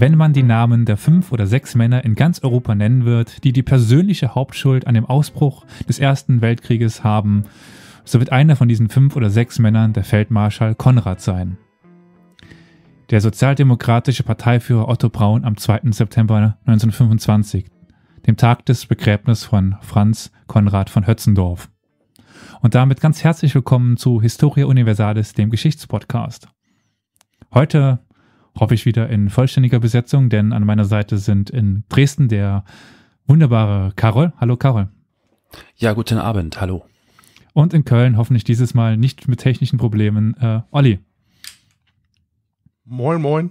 wenn man die Namen der fünf oder sechs Männer in ganz Europa nennen wird, die die persönliche Hauptschuld an dem Ausbruch des Ersten Weltkrieges haben, so wird einer von diesen fünf oder sechs Männern der Feldmarschall Konrad sein. Der sozialdemokratische Parteiführer Otto Braun am 2. September 1925, dem Tag des Begräbnisses von Franz Konrad von Hötzendorf. Und damit ganz herzlich willkommen zu Historia Universalis, dem Geschichtspodcast. Heute hoffe ich wieder in vollständiger Besetzung, denn an meiner Seite sind in Dresden der wunderbare Karol. Hallo Karol. Ja, guten Abend, hallo. Und in Köln hoffentlich dieses Mal nicht mit technischen Problemen. Äh, Olli. Moin, moin.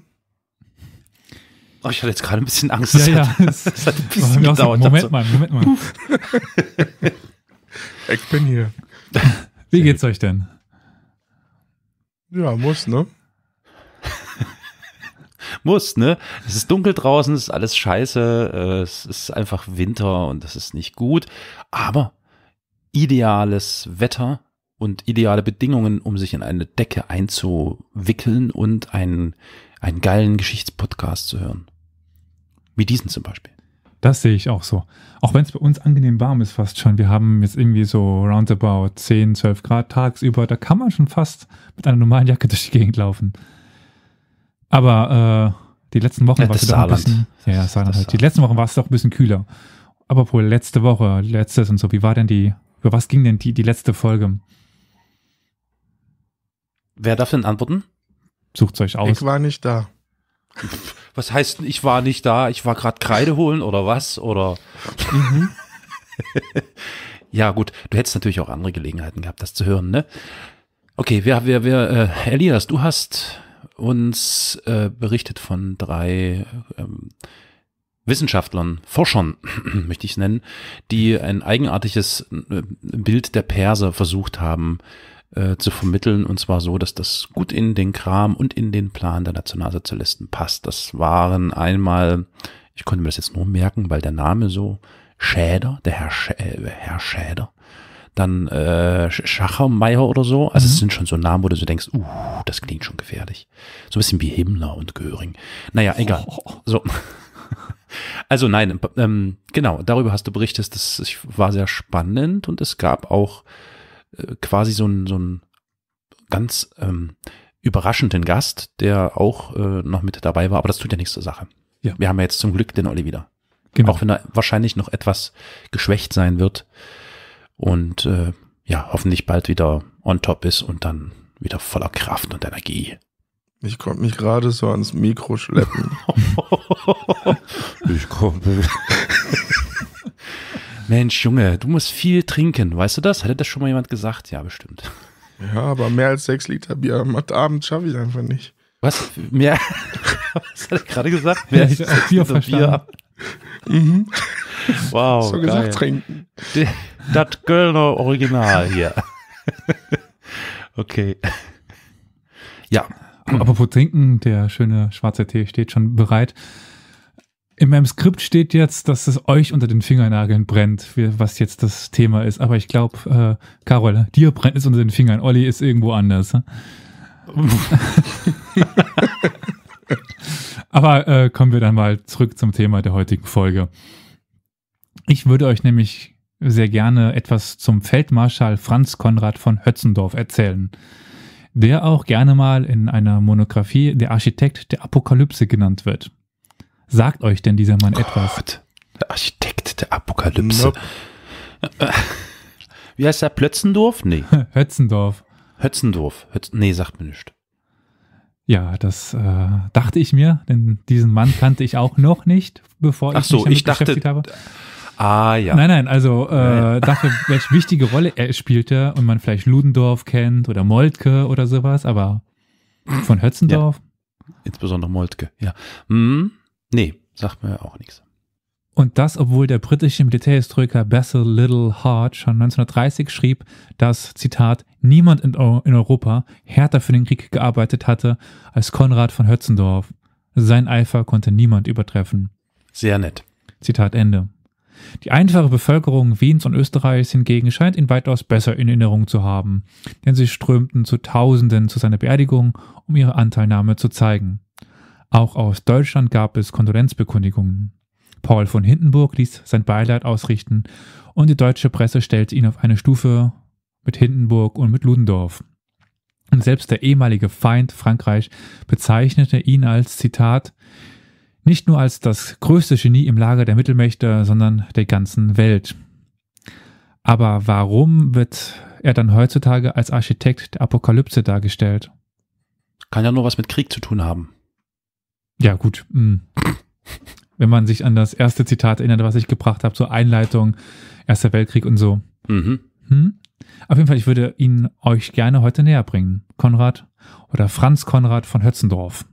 Oh, ich hatte jetzt gerade ein bisschen Angst. Das ja, hat, ja. Das, hat ein bisschen gedauert. Moment mal, Moment mal. ich bin hier. Wie geht's euch denn? Ja, muss, ne? muss, ne? Es ist dunkel draußen, es ist alles scheiße, äh, es ist einfach Winter und das ist nicht gut. Aber ideales Wetter und ideale Bedingungen, um sich in eine Decke einzuwickeln und einen, einen geilen Geschichtspodcast zu hören. Wie diesen zum Beispiel. Das sehe ich auch so. Auch wenn es bei uns angenehm warm ist, fast schon. Wir haben jetzt irgendwie so roundabout 10, 12 Grad tagsüber. Da kann man schon fast mit einer normalen Jacke durch die Gegend laufen. Aber äh, die letzten Wochen ja, war es doch ein bisschen. Ja, ja, Saarland halt. Die letzten Wochen war es doch ein bisschen kühler. Aber wohl letzte Woche, letztes und so, wie war denn die, über was ging denn die, die letzte Folge? Wer darf denn antworten? Sucht's euch aus. Ich war nicht da. Was heißt denn, ich war nicht da? Ich war gerade Kreide holen oder was? Oder. Mhm. ja, gut. Du hättest natürlich auch andere Gelegenheiten gehabt, das zu hören, ne? Okay, wer, wer, wer, äh, Elias, du hast uns äh, berichtet von drei ähm, Wissenschaftlern, Forschern, möchte ich es nennen, die ein eigenartiges äh, Bild der Perser versucht haben äh, zu vermitteln. Und zwar so, dass das gut in den Kram und in den Plan der Nationalsozialisten passt. Das waren einmal, ich konnte mir das jetzt nur merken, weil der Name so, Schäder, der Herr, Schä äh, Herr Schäder, dann äh, Schachermeier oder so. Also mhm. es sind schon so Namen, wo du so denkst, uh, das klingt schon gefährlich. So ein bisschen wie Himmler und Göring. Naja, egal. Oh. So. Also nein, ähm, genau, darüber hast du berichtet, das war sehr spannend und es gab auch äh, quasi so einen so ein ganz ähm, überraschenden Gast, der auch äh, noch mit dabei war, aber das tut ja nichts zur Sache. Ja. Wir haben ja jetzt zum Glück den Olli wieder. Genau. Auch wenn er wahrscheinlich noch etwas geschwächt sein wird und äh, ja, hoffentlich bald wieder on top ist und dann wieder voller Kraft und Energie. Ich konnte mich gerade so ans Mikro schleppen. ich konnte. Mensch, Junge, du musst viel trinken. Weißt du das? Hatte das schon mal jemand gesagt? Ja, bestimmt. Ja, aber mehr als sechs Liter Bier am Abend schaffe ich einfach nicht. Was? Mehr? Was hat er gerade gesagt? Mehr als sechs Liter Bier? Mhm. Wow. So geil. gesagt, trinken. Das Kölner Original hier. Okay. Ja. Apropos trinken, der schöne schwarze Tee steht schon bereit. In meinem Skript steht jetzt, dass es euch unter den Fingernageln brennt, was jetzt das Thema ist. Aber ich glaube, äh, Carol, dir brennt es unter den Fingern. Olli ist irgendwo anders. Aber äh, kommen wir dann mal zurück zum Thema der heutigen Folge. Ich würde euch nämlich sehr gerne etwas zum Feldmarschall Franz Konrad von Hötzendorf erzählen, der auch gerne mal in einer Monographie der Architekt der Apokalypse genannt wird. Sagt euch denn dieser Mann Gott, etwas? Der Architekt der Apokalypse. Nope. Wie heißt er? Plötzendorf? Nee. Hötzendorf. Hötzendorf. Hötz nee, sagt mir nichts. Ja, das äh, dachte ich mir, denn diesen Mann kannte ich auch noch nicht, bevor Ach ich so, mich damit ich dachte, beschäftigt habe. Ah ja. Nein, nein, also äh, dafür, welche wichtige Rolle er spielte und man vielleicht Ludendorff kennt oder Moltke oder sowas, aber von Hötzendorf? Ja. Insbesondere Moltke, ja. Hm, nee, sagt mir auch nichts. Und das, obwohl der britische Militärhistoriker Bessel Little Hart schon 1930 schrieb, dass, Zitat, niemand in, in Europa härter für den Krieg gearbeitet hatte als Konrad von Hötzendorf. Sein Eifer konnte niemand übertreffen. Sehr nett. Zitat Ende. Die einfache Bevölkerung Wiens und Österreichs hingegen scheint ihn weitaus besser in Erinnerung zu haben, denn sie strömten zu Tausenden zu seiner Beerdigung, um ihre Anteilnahme zu zeigen. Auch aus Deutschland gab es Kondolenzbekundigungen. Paul von Hindenburg ließ sein Beileid ausrichten und die deutsche Presse stellte ihn auf eine Stufe mit Hindenburg und mit Ludendorff. Und selbst der ehemalige Feind Frankreich bezeichnete ihn als Zitat nicht nur als das größte Genie im Lager der Mittelmächte, sondern der ganzen Welt. Aber warum wird er dann heutzutage als Architekt der Apokalypse dargestellt? Kann ja nur was mit Krieg zu tun haben. Ja, gut. Hm. Wenn man sich an das erste Zitat erinnert, was ich gebracht habe, zur Einleitung, Erster Weltkrieg und so. Mhm. Hm? Auf jeden Fall, ich würde ihn euch gerne heute näher bringen. Konrad oder Franz Konrad von Hötzendorf.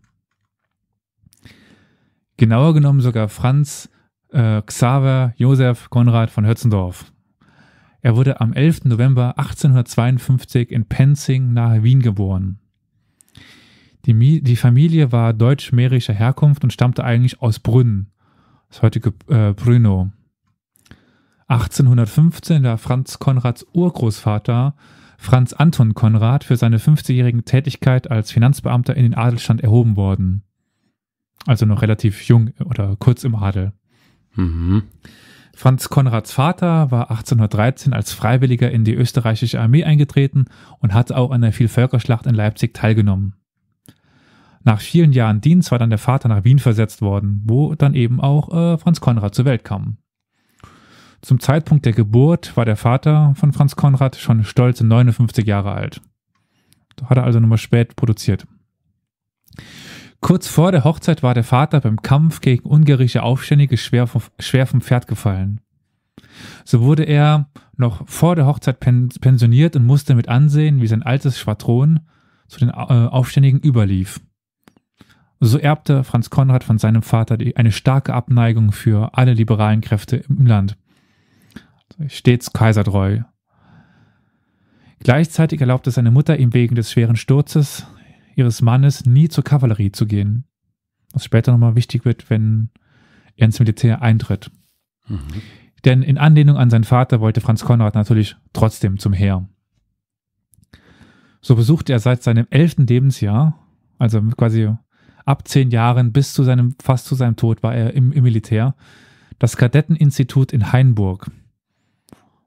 Genauer genommen sogar Franz äh, Xaver Josef Konrad von Hötzendorf. Er wurde am 11. November 1852 in Penzing nahe Wien geboren. Die, die Familie war deutsch-mährischer Herkunft und stammte eigentlich aus Brünn, das heutige äh, Brünow. 1815, war Franz Konrads Urgroßvater Franz Anton Konrad für seine 50-jährige Tätigkeit als Finanzbeamter in den Adelstand erhoben worden also noch relativ jung oder kurz im Adel. Mhm. Franz Konrads Vater war 1813 als Freiwilliger in die österreichische Armee eingetreten und hat auch an der Vielvölkerschlacht in Leipzig teilgenommen. Nach vielen Jahren Dienst war dann der Vater nach Wien versetzt worden, wo dann eben auch äh, Franz Konrad zur Welt kam. Zum Zeitpunkt der Geburt war der Vater von Franz Konrad schon stolze 59 Jahre alt. Da Hat er also nochmal spät produziert. Kurz vor der Hochzeit war der Vater beim Kampf gegen ungarische Aufständige schwer vom, schwer vom Pferd gefallen. So wurde er noch vor der Hochzeit pensioniert und musste mit ansehen, wie sein altes Schwadron zu den äh, Aufständigen überlief. So erbte Franz Konrad von seinem Vater eine starke Abneigung für alle liberalen Kräfte im Land. Stets kaisertreu. Gleichzeitig erlaubte seine Mutter ihm wegen des schweren Sturzes ihres Mannes nie zur Kavallerie zu gehen. Was später nochmal wichtig wird, wenn er ins Militär eintritt. Mhm. Denn in Anlehnung an seinen Vater wollte Franz Konrad natürlich trotzdem zum Heer. So besuchte er seit seinem elften Lebensjahr, also quasi ab zehn Jahren bis zu seinem, fast zu seinem Tod war er im, im Militär, das Kadetteninstitut in Hainburg,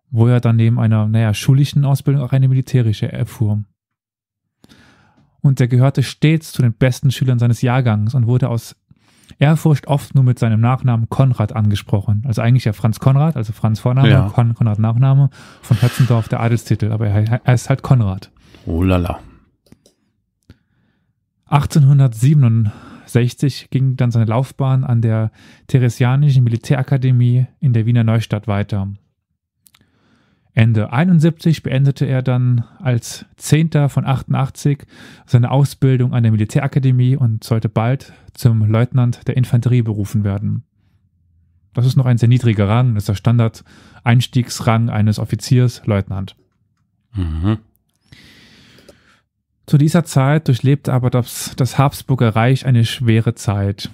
wo er dann neben einer, naja, schulischen Ausbildung auch eine militärische erfuhr und er gehörte stets zu den besten Schülern seines Jahrgangs und wurde aus Ehrfurcht oft nur mit seinem Nachnamen Konrad angesprochen. Also eigentlich ja Franz Konrad, also Franz Vorname, ja. Kon Konrad Nachname, von Hötzendorf der Adelstitel, aber er heißt halt Konrad. Oh lala. 1867 ging dann seine Laufbahn an der Theresianischen Militärakademie in der Wiener Neustadt weiter. Ende 71 beendete er dann als Zehnter von 88 seine Ausbildung an der Militärakademie und sollte bald zum Leutnant der Infanterie berufen werden. Das ist noch ein sehr niedriger Rang, das ist der Standard-Einstiegsrang eines Offiziers, Leutnant. Mhm. Zu dieser Zeit durchlebte aber das, das Habsburger Reich eine schwere Zeit.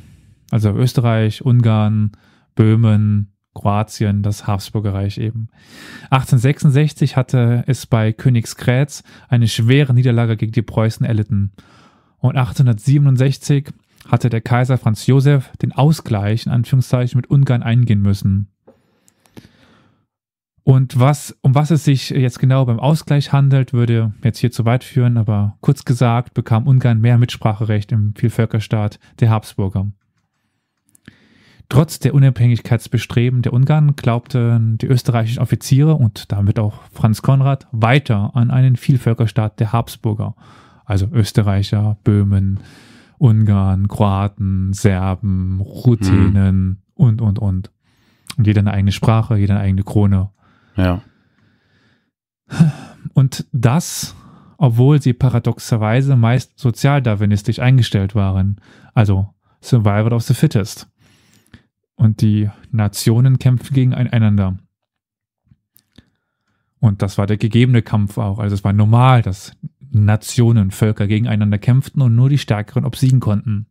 Also Österreich, Ungarn, Böhmen, Kroatien, das Habsburgerreich eben. 1866 hatte es bei Königsgrätz eine schwere Niederlage gegen die Preußen erlitten. Und 1867 hatte der Kaiser Franz Josef den Ausgleich in Anführungszeichen mit Ungarn eingehen müssen. Und was, um was es sich jetzt genau beim Ausgleich handelt, würde jetzt hier zu weit führen, aber kurz gesagt bekam Ungarn mehr Mitspracherecht im Vielvölkerstaat der Habsburger. Trotz der Unabhängigkeitsbestreben der Ungarn glaubten die österreichischen Offiziere und damit auch Franz Konrad weiter an einen Vielvölkerstaat der Habsburger, also Österreicher, Böhmen, Ungarn, Kroaten, Serben, Routinen mhm. und, und, und. Und jeder eine eigene Sprache, jeder eine eigene Krone. Ja. Und das, obwohl sie paradoxerweise meist sozialdarwinistisch eingestellt waren, also Survival of the Fittest und die Nationen kämpfen gegeneinander. Und das war der gegebene Kampf auch. Also es war normal, dass Nationen, Völker gegeneinander kämpften und nur die Stärkeren obsiegen konnten.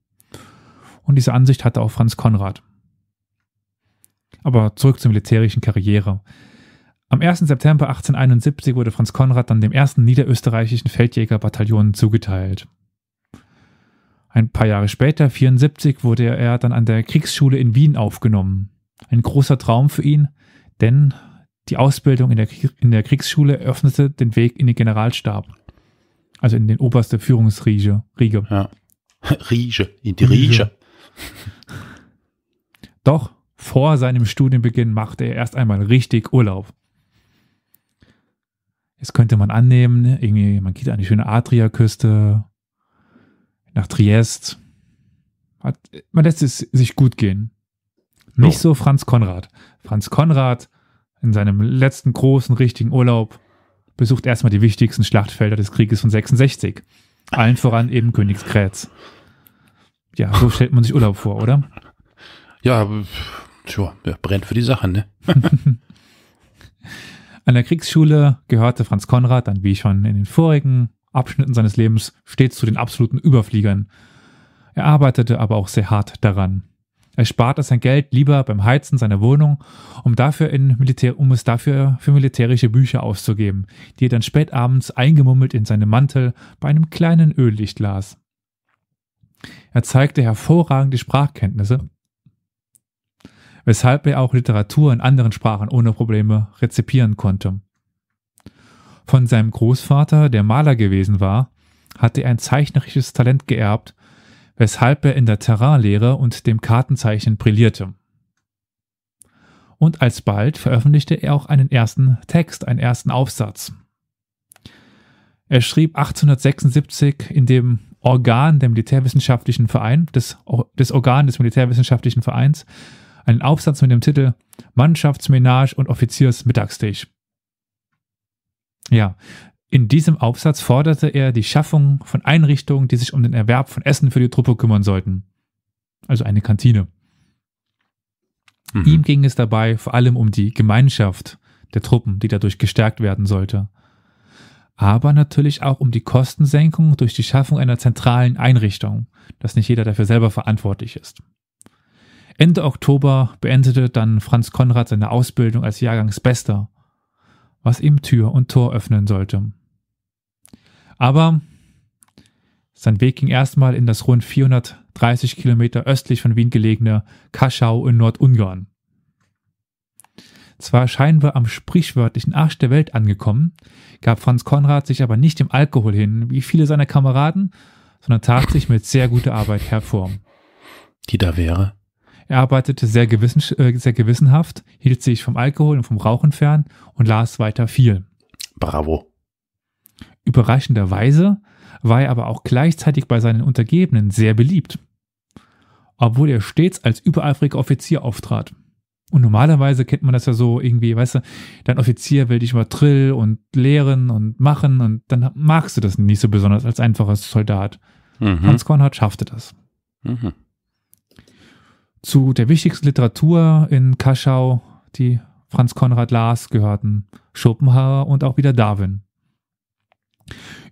Und diese Ansicht hatte auch Franz Konrad. Aber zurück zur militärischen Karriere. Am 1. September 1871 wurde Franz Konrad dann dem ersten niederösterreichischen Feldjägerbataillon zugeteilt. Ein paar Jahre später, 74, wurde er dann an der Kriegsschule in Wien aufgenommen. Ein großer Traum für ihn, denn die Ausbildung in der, in der Kriegsschule öffnete den Weg in den Generalstab. Also in den oberste Führungsriege. Riege. Ja. Riege, in die Riege. Riege. Doch vor seinem Studienbeginn machte er erst einmal richtig Urlaub. Jetzt könnte man annehmen, irgendwie, man geht an die schöne Adriaküste, nach Triest. Hat, man lässt es sich gut gehen. Nicht so Franz Konrad. Franz Konrad in seinem letzten großen, richtigen Urlaub besucht erstmal die wichtigsten Schlachtfelder des Krieges von 66. Allen voran eben Königsgrätz. Ja, so stellt man sich Urlaub vor, oder? Ja, sure, ja, brennt für die Sachen, ne? An der Kriegsschule gehörte Franz Konrad dann, wie schon in den vorigen Abschnitten seines Lebens stets zu den absoluten Überfliegern. Er arbeitete aber auch sehr hart daran. Er sparte sein Geld lieber beim Heizen seiner Wohnung, um, dafür in Militär, um es dafür für militärische Bücher auszugeben, die er dann spätabends eingemummelt in seinem Mantel bei einem kleinen Öllicht las. Er zeigte hervorragende Sprachkenntnisse, weshalb er auch Literatur in anderen Sprachen ohne Probleme rezipieren konnte. Von seinem Großvater, der Maler gewesen war, hatte er ein zeichnerisches Talent geerbt, weshalb er in der Terrainlehre und dem Kartenzeichnen brillierte. Und alsbald veröffentlichte er auch einen ersten Text, einen ersten Aufsatz. Er schrieb 1876 in dem Organ der Militärwissenschaftlichen Verein, des, des Organ des Militärwissenschaftlichen Vereins, einen Aufsatz mit dem Titel Mannschaftsmenage und Offiziersmittagstisch. Ja, in diesem Aufsatz forderte er die Schaffung von Einrichtungen, die sich um den Erwerb von Essen für die Truppe kümmern sollten. Also eine Kantine. Mhm. Ihm ging es dabei vor allem um die Gemeinschaft der Truppen, die dadurch gestärkt werden sollte. Aber natürlich auch um die Kostensenkung durch die Schaffung einer zentralen Einrichtung, dass nicht jeder dafür selber verantwortlich ist. Ende Oktober beendete dann Franz Konrad seine Ausbildung als Jahrgangsbester was ihm Tür und Tor öffnen sollte. Aber sein Weg ging erstmal in das rund 430 Kilometer östlich von Wien gelegene Kaschau in Nordungarn. Zwar scheinen wir am sprichwörtlichen Arsch der Welt angekommen, gab Franz Konrad sich aber nicht dem Alkohol hin, wie viele seiner Kameraden, sondern tat sich mit sehr guter Arbeit hervor. Die da wäre? Er arbeitete sehr, gewissen, äh, sehr gewissenhaft, hielt sich vom Alkohol und vom Rauchen fern und las weiter viel. Bravo. Überraschenderweise war er aber auch gleichzeitig bei seinen Untergebenen sehr beliebt, obwohl er stets als übereifriger Offizier auftrat. Und normalerweise kennt man das ja so irgendwie, weißt du, dein Offizier will dich mal drill und lehren und machen und dann magst du das nicht so besonders als einfacher Soldat. Mhm. Hans Kornhardt schaffte das. Mhm. Zu der wichtigsten Literatur in Kaschau, die Franz Konrad las, gehörten Schopenhauer und auch wieder Darwin.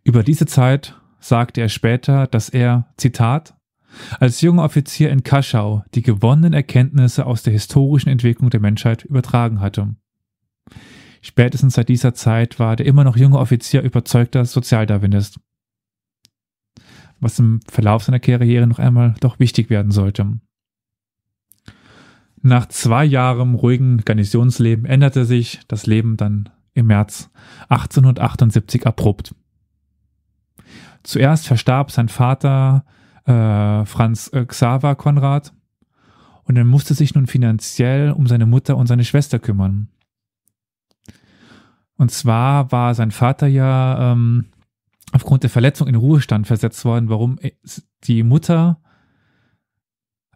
Über diese Zeit sagte er später, dass er, Zitat, als junger Offizier in Kaschau die gewonnenen Erkenntnisse aus der historischen Entwicklung der Menschheit übertragen hatte. Spätestens seit dieser Zeit war der immer noch junge Offizier überzeugter Sozialdarwinist. Was im Verlauf seiner Karriere noch einmal doch wichtig werden sollte. Nach zwei Jahren ruhigen Garnisonsleben änderte sich das Leben dann im März 1878 abrupt. Zuerst verstarb sein Vater äh, Franz äh, Xaver Konrad und er musste sich nun finanziell um seine Mutter und seine Schwester kümmern. Und zwar war sein Vater ja ähm, aufgrund der Verletzung in Ruhestand versetzt worden, warum äh, die Mutter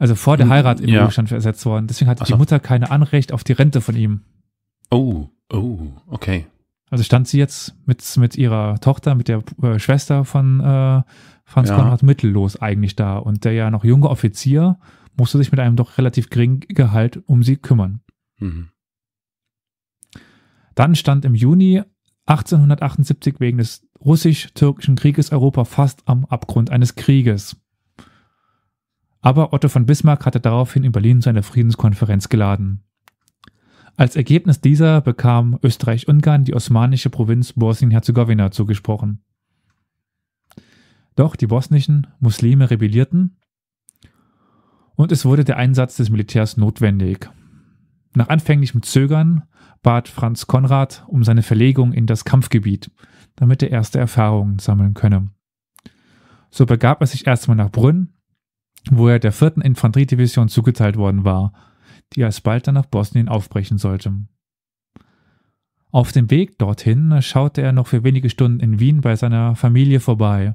also vor der mhm. Heirat im ja. Ruhestand versetzt worden. Deswegen hatte so. die Mutter keine Anrecht auf die Rente von ihm. Oh, oh, okay. Also stand sie jetzt mit, mit ihrer Tochter, mit der äh, Schwester von äh, Franz ja. Konrad mittellos eigentlich da. Und der ja noch junge Offizier musste sich mit einem doch relativ geringen Gehalt um sie kümmern. Mhm. Dann stand im Juni 1878 wegen des russisch-türkischen Krieges Europa fast am Abgrund eines Krieges. Aber Otto von Bismarck hatte daraufhin in Berlin zu einer Friedenskonferenz geladen. Als Ergebnis dieser bekam Österreich-Ungarn die osmanische Provinz Bosnien-Herzegowina zugesprochen. Doch die bosnischen Muslime rebellierten und es wurde der Einsatz des Militärs notwendig. Nach anfänglichem Zögern bat Franz Konrad um seine Verlegung in das Kampfgebiet, damit er erste Erfahrungen sammeln könne. So begab er sich erstmal nach Brünn wo er der vierten Infanteriedivision zugeteilt worden war, die alsbald dann nach Bosnien aufbrechen sollte. Auf dem Weg dorthin schaute er noch für wenige Stunden in Wien bei seiner Familie vorbei,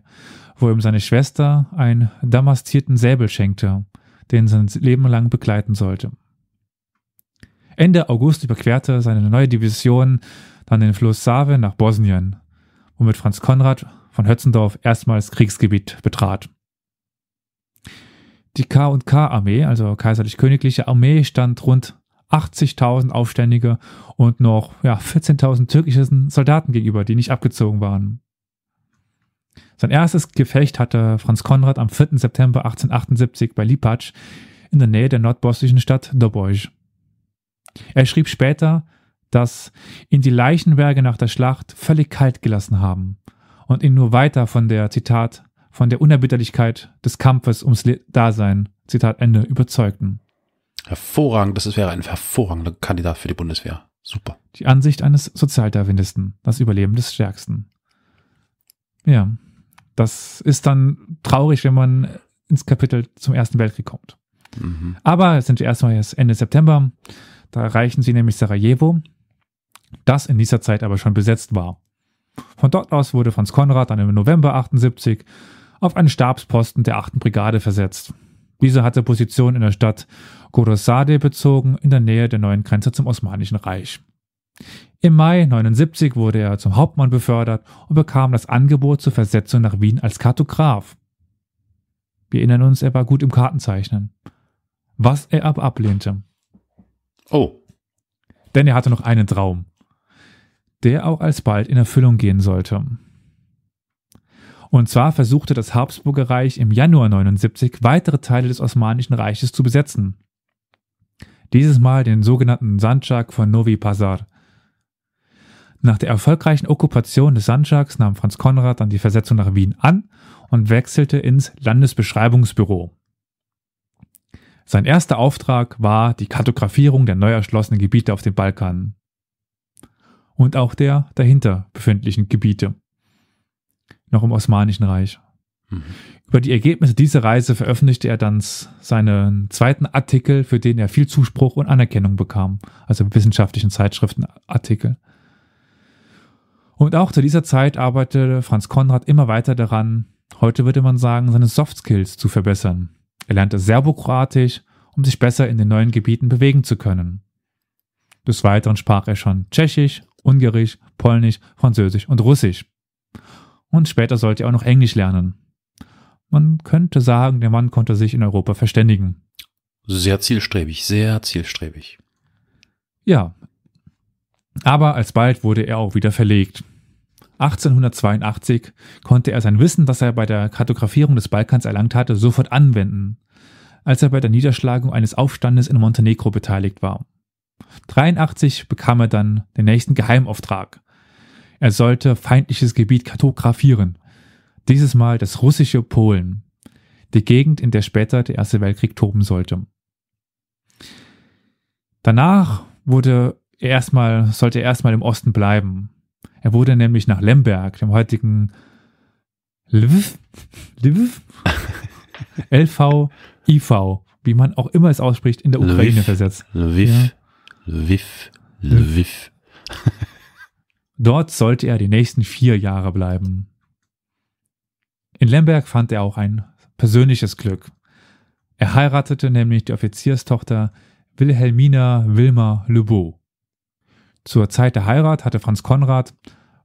wo ihm seine Schwester einen damastierten Säbel schenkte, den sein Leben lang begleiten sollte. Ende August überquerte seine neue Division dann den Fluss Save nach Bosnien, womit Franz Konrad von Hötzendorf erstmals Kriegsgebiet betrat. Die K&K-Armee, also kaiserlich-königliche Armee, stand rund 80.000 Aufständige und noch ja, 14.000 türkischen Soldaten gegenüber, die nicht abgezogen waren. Sein erstes Gefecht hatte Franz Konrad am 4. September 1878 bei Lipatsch in der Nähe der nordbosnischen Stadt Doboj. Er schrieb später, dass ihn die Leichenberge nach der Schlacht völlig kalt gelassen haben und ihn nur weiter von der, Zitat, von der Unerbitterlichkeit des Kampfes ums Dasein, Zitat Ende, überzeugten. Hervorragend, das wäre ein hervorragender Kandidat für die Bundeswehr. Super. Die Ansicht eines Sozialdarwinisten, das Überleben des Stärksten. Ja, das ist dann traurig, wenn man ins Kapitel zum Ersten Weltkrieg kommt. Mhm. Aber es sind wir erstmal jetzt Ende September. Da erreichen sie nämlich Sarajevo, das in dieser Zeit aber schon besetzt war. Von dort aus wurde Franz Konrad dann im November 78 auf einen Stabsposten der 8. Brigade versetzt. Diese hatte Position in der Stadt Gorosade bezogen, in der Nähe der neuen Grenze zum Osmanischen Reich. Im Mai 79 wurde er zum Hauptmann befördert und bekam das Angebot zur Versetzung nach Wien als Kartograf. Wir erinnern uns, er war gut im Kartenzeichnen. Was er aber ablehnte. Oh. Denn er hatte noch einen Traum, der auch alsbald in Erfüllung gehen sollte. Und zwar versuchte das Habsburger Reich im Januar 79 weitere Teile des Osmanischen Reiches zu besetzen. Dieses Mal den sogenannten Sandschak von Novi Pazar. Nach der erfolgreichen Okkupation des Sandschaks nahm Franz Konrad dann die Versetzung nach Wien an und wechselte ins Landesbeschreibungsbüro. Sein erster Auftrag war die Kartografierung der neu erschlossenen Gebiete auf dem Balkan und auch der dahinter befindlichen Gebiete noch im Osmanischen Reich. Mhm. Über die Ergebnisse dieser Reise veröffentlichte er dann seinen zweiten Artikel, für den er viel Zuspruch und Anerkennung bekam, also wissenschaftlichen Zeitschriftenartikel. Und auch zu dieser Zeit arbeitete Franz Konrad immer weiter daran, heute würde man sagen, seine Soft Skills zu verbessern. Er lernte Serbokroatisch, um sich besser in den neuen Gebieten bewegen zu können. Des Weiteren sprach er schon Tschechisch, Ungarisch, Polnisch, Französisch und Russisch und später sollte er auch noch Englisch lernen. Man könnte sagen, der Mann konnte sich in Europa verständigen. Sehr zielstrebig, sehr zielstrebig. Ja. Aber alsbald wurde er auch wieder verlegt. 1882 konnte er sein Wissen, das er bei der Kartografierung des Balkans erlangt hatte, sofort anwenden, als er bei der Niederschlagung eines Aufstandes in Montenegro beteiligt war. 1883 bekam er dann den nächsten Geheimauftrag, er sollte feindliches Gebiet kartografieren. Dieses Mal das russische Polen. Die Gegend, in der später der Erste Weltkrieg toben sollte. Danach wurde er erstmal, sollte er erstmal im Osten bleiben. Er wurde nämlich nach Lemberg, dem heutigen Lviv, Lviv, LVIV, wie man auch immer es ausspricht, in der Ukraine Lviv, versetzt. Lviv, ja. Lviv, Lviv. Dort sollte er die nächsten vier Jahre bleiben. In Lemberg fand er auch ein persönliches Glück. Er heiratete nämlich die Offizierstochter Wilhelmina Wilma Lebeau. Zur Zeit der Heirat hatte Franz Konrad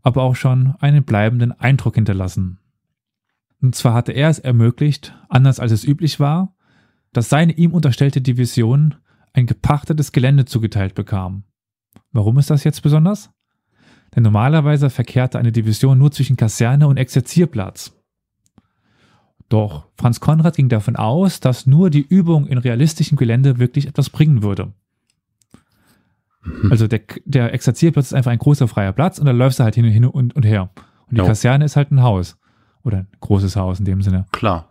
aber auch schon einen bleibenden Eindruck hinterlassen. Und zwar hatte er es ermöglicht, anders als es üblich war, dass seine ihm unterstellte Division ein gepachtetes Gelände zugeteilt bekam. Warum ist das jetzt besonders? denn normalerweise verkehrte eine Division nur zwischen Kaserne und Exerzierplatz. Doch Franz Konrad ging davon aus, dass nur die Übung in realistischem Gelände wirklich etwas bringen würde. Mhm. Also der, der Exerzierplatz ist einfach ein großer freier Platz und da läufst du halt hin und hin und, und her. Und die no. Kaserne ist halt ein Haus. Oder ein großes Haus in dem Sinne. Klar.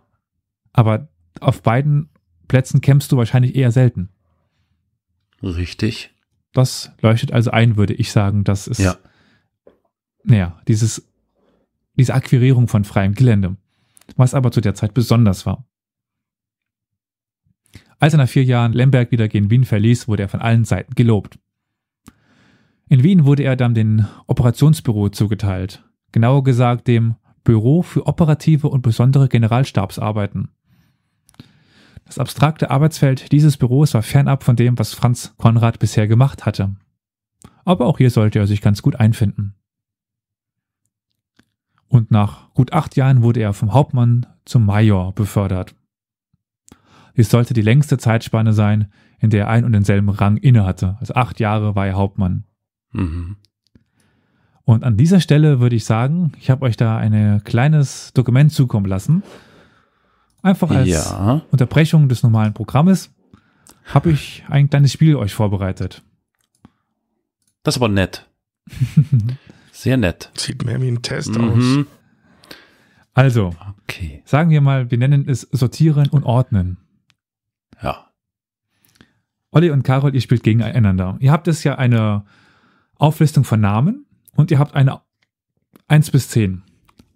Aber auf beiden Plätzen kämpfst du wahrscheinlich eher selten. Richtig. Das leuchtet also ein, würde ich sagen. Das ist ja naja, dieses, diese Akquirierung von freiem Gelände, was aber zu der Zeit besonders war. Als er nach vier Jahren Lemberg wieder gegen Wien verließ, wurde er von allen Seiten gelobt. In Wien wurde er dann dem Operationsbüro zugeteilt, genauer gesagt dem Büro für operative und besondere Generalstabsarbeiten. Das abstrakte Arbeitsfeld dieses Büros war fernab von dem, was Franz Konrad bisher gemacht hatte. Aber auch hier sollte er sich ganz gut einfinden und nach gut acht Jahren wurde er vom Hauptmann zum Major befördert. Es sollte die längste Zeitspanne sein, in der er ein und denselben Rang innehatte. Also acht Jahre war er Hauptmann. Mhm. Und an dieser Stelle würde ich sagen, ich habe euch da ein kleines Dokument zukommen lassen. Einfach als ja. Unterbrechung des normalen Programmes habe ich ein kleines Spiel euch vorbereitet. Das ist aber nett. Sehr nett. Sieht mehr wie ein Test mhm. aus. Also, okay. sagen wir mal, wir nennen es Sortieren und Ordnen. Ja. Olli und Carol, ihr spielt gegeneinander. Ihr habt es ja eine Auflistung von Namen und ihr habt eine 1 bis 10.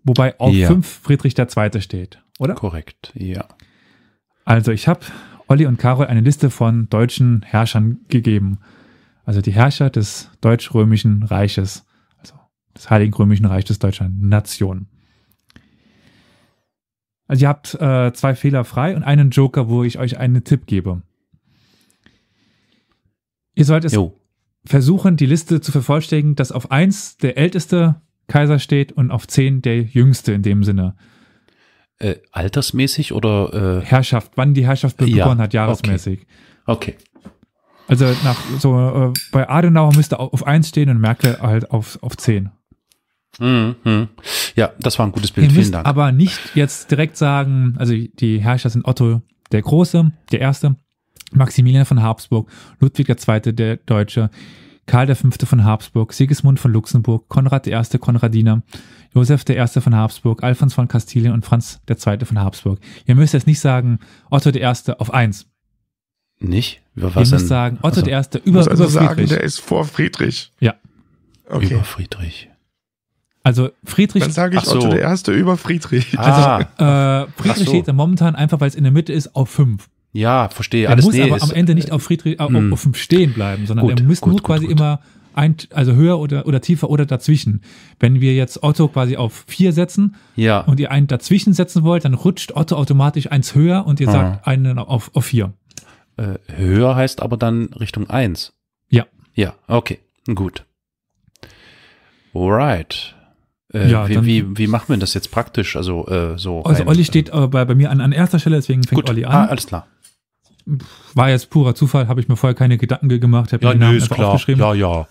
Wobei auf ja. 5 Friedrich II. steht, oder? Korrekt, ja. Also ich habe Olli und Carol eine Liste von deutschen Herrschern gegeben. Also die Herrscher des deutsch-römischen Reiches des Heiligen Römischen Reiches Deutscher Nation. Also ihr habt äh, zwei Fehler frei und einen Joker, wo ich euch einen Tipp gebe. Ihr sollt es jo. versuchen, die Liste zu vervollständigen, dass auf 1 der älteste Kaiser steht und auf 10 der jüngste in dem Sinne. Äh, altersmäßig oder? Äh Herrschaft, wann die Herrschaft begonnen ja, hat, jahresmäßig. Okay. okay. Also nach, so, äh, bei Adenauer müsste auf 1 stehen und Merkel halt auf, auf 10. Mhm. Ja, das war ein gutes Bild. Ihr Vielen Dank. Aber nicht jetzt direkt sagen, also die Herrscher sind Otto der Große, der Erste, Maximilian von Habsburg, Ludwig II. der Deutsche, Karl V. von Habsburg, Sigismund von Luxemburg, Konrad I. Konradiner, Josef I. von Habsburg, Alfons von Kastilien und Franz II. von Habsburg. Ihr müsst jetzt nicht sagen, Otto I. auf eins. Nicht? Über was Ihr müsst denn? sagen, Otto also, I. über, also über Friedrich. Sagen, der ist vor Friedrich. Ja. Okay. Über Friedrich. Also Friedrich. Dann sage ich so. der Erste über Friedrich. Ah. Also, ah. äh, Friedrich so. steht da momentan einfach, weil es in der Mitte ist, auf 5. Ja, verstehe. Er muss nee, aber am Ende nicht auf Friedrich äh, mm. auf 5 stehen bleiben, sondern er muss gut, nur gut, quasi gut. immer ein, also höher oder, oder tiefer oder dazwischen. Wenn wir jetzt Otto quasi auf 4 setzen ja. und ihr einen dazwischen setzen wollt, dann rutscht Otto automatisch eins höher und ihr ah. sagt einen auf 4. Äh, höher heißt aber dann Richtung 1. Ja. Ja, okay. Gut. Alright. Äh, ja, wie, wie, wie machen wir das jetzt praktisch? Also, äh, so also ein, Olli äh, steht äh, bei, bei mir an, an erster Stelle, deswegen fängt gut. Olli ah, an. Ah, alles klar. War jetzt purer Zufall, habe ich mir vorher keine Gedanken gemacht, habe ja, den Namen nö, ist klar. aufgeschrieben. Ja, ja.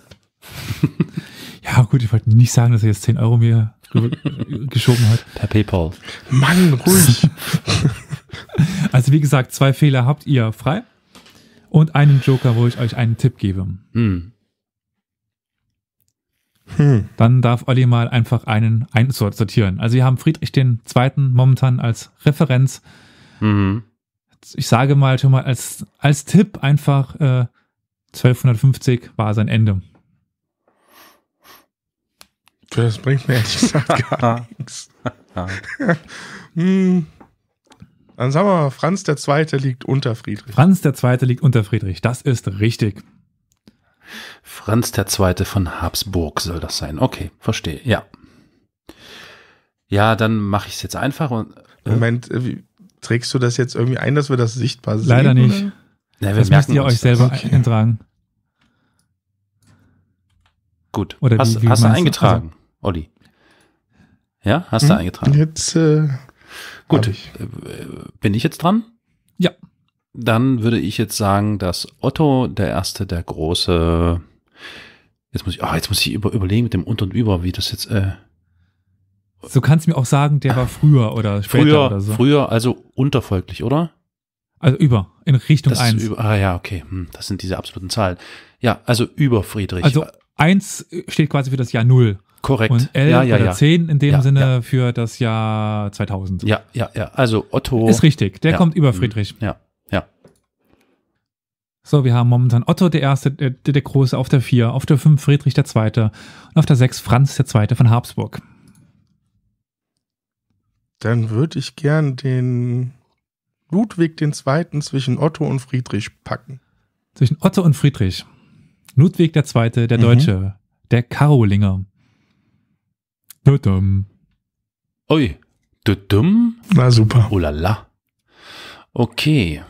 ja, gut, ich wollte nicht sagen, dass er jetzt 10 Euro mir geschoben hat. Per PayPal. Mann, ruhig. also wie gesagt, zwei Fehler habt ihr frei und einen Joker, wo ich euch einen Tipp gebe. Hm. Hm. Dann darf Olli mal einfach einen einsortieren. Also wir haben Friedrich den Zweiten momentan als Referenz. Mhm. Ich sage mal schon mal als, als Tipp einfach äh, 1250 war sein Ende. Das bringt mir ehrlich gesagt gar nichts. Hm. Dann sagen wir mal, Franz der Zweite liegt unter Friedrich. Franz der Zweite liegt unter Friedrich. Das ist richtig. Franz II. von Habsburg soll das sein. Okay, verstehe. Ja. Ja, dann mache ich es jetzt einfach. Und, äh, Moment, äh, wie, trägst du das jetzt irgendwie ein, dass wir das sichtbar sehen? Leider nicht. Oder? Ja, das müsst ihr euch selber okay. eintragen. Gut. Oder hast, wie, wie hast du eingetragen, also, Olli? Ja, hast hm? du eingetragen. Jetzt äh, gut. Ich. Äh, bin ich jetzt dran? Ja. Dann würde ich jetzt sagen, dass Otto der erste, der große. Jetzt muss ich, oh, jetzt muss ich über, überlegen mit dem Unter und Über, wie das jetzt. Äh, so kannst du mir auch sagen, der war früher oder später früher, oder so. Früher, also unterfolglich, oder? Also über, in Richtung das 1. Über, ah ja, okay, hm, das sind diese absoluten Zahlen. Ja, also über Friedrich. Also 1 steht quasi für das Jahr 0. Korrekt. Und 11 ja, ja, oder ja. 10 in dem ja, Sinne ja. für das Jahr 2000. Ja, ja, ja. Also Otto. Ist richtig, der kommt über hm, Friedrich. Ja. So, wir haben momentan Otto der Erste, der, der Große auf der 4, auf der 5 Friedrich der Zweite und auf der 6 Franz der Zweite von Habsburg. Dann würde ich gern den Ludwig den Zweiten zwischen Otto und Friedrich packen. Zwischen Otto und Friedrich. Ludwig der Zweite, der mhm. Deutsche, der Karolinger. Dumm. Ui, dumm? Na super. Oh la la. Okay.